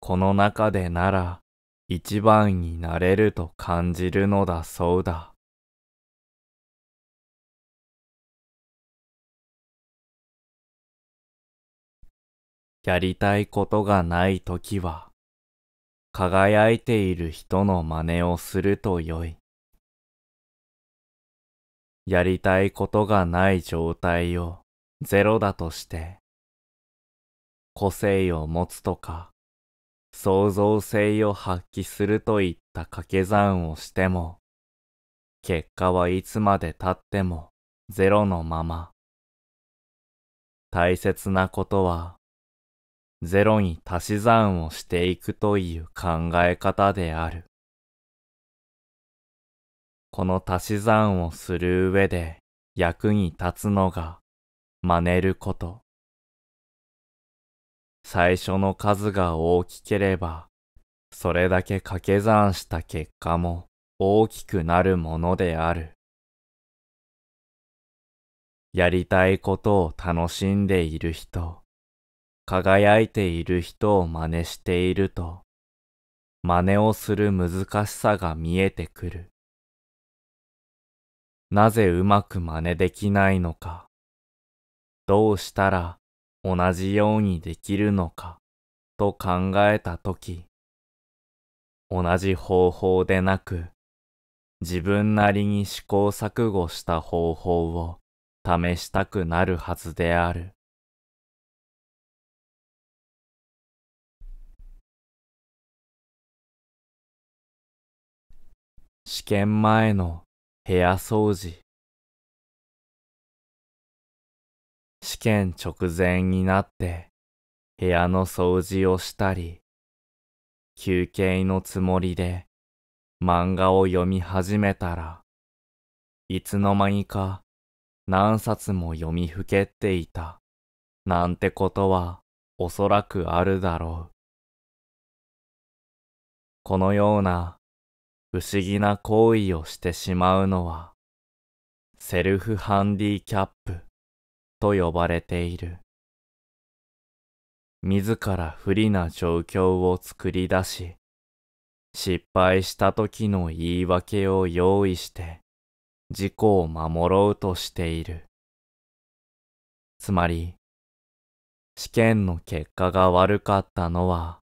この中でなら一番になれると感じるのだそうだ。やりたいことがないときは、輝いている人の真似をするとよい。やりたいことがない状態をゼロだとして、個性を持つとか、創造性を発揮するといった掛け算をしても、結果はいつまで経ってもゼロのまま。大切なことは、ゼロに足し算をしていくという考え方である。この足し算をする上で役に立つのが真似ること。最初の数が大きければ、それだけ掛け算した結果も大きくなるものである。やりたいことを楽しんでいる人、輝いている人を真似していると、真似をする難しさが見えてくる。なぜうまく真似できないのか。どうしたら同じようにできるのかと考えたとき、同じ方法でなく、自分なりに試行錯誤した方法を試したくなるはずである。試験前の部屋掃除試験直前になって部屋の掃除をしたり休憩のつもりで漫画を読み始めたらいつの間にか何冊も読みふけっていたなんてことはおそらくあるだろうこのような不思議な行為をしてしまうのは、セルフハンディキャップと呼ばれている。自ら不利な状況を作り出し、失敗した時の言い訳を用意して、自己を守ろうとしている。つまり、試験の結果が悪かったのは、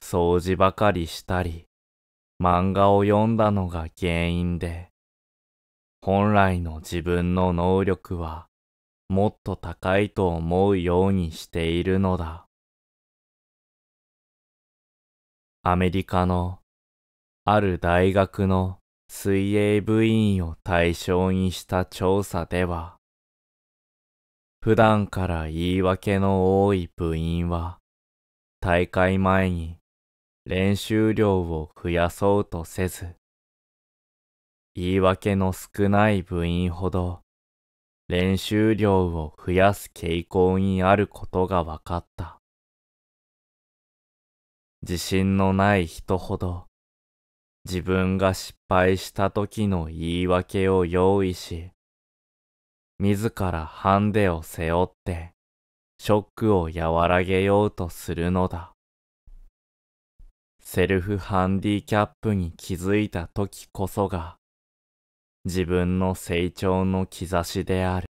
掃除ばかりしたり、漫画を読んだのが原因で、本来の自分の能力はもっと高いと思うようにしているのだ。アメリカのある大学の水泳部員を対象にした調査では、普段から言い訳の多い部員は大会前に練習量を増やそうとせず、言い訳の少ない部員ほど練習量を増やす傾向にあることが分かった。自信のない人ほど自分が失敗した時の言い訳を用意し、自らハンデを背負ってショックを和らげようとするのだ。セルフハンディキャップに気づいた時こそが自分の成長の兆しである。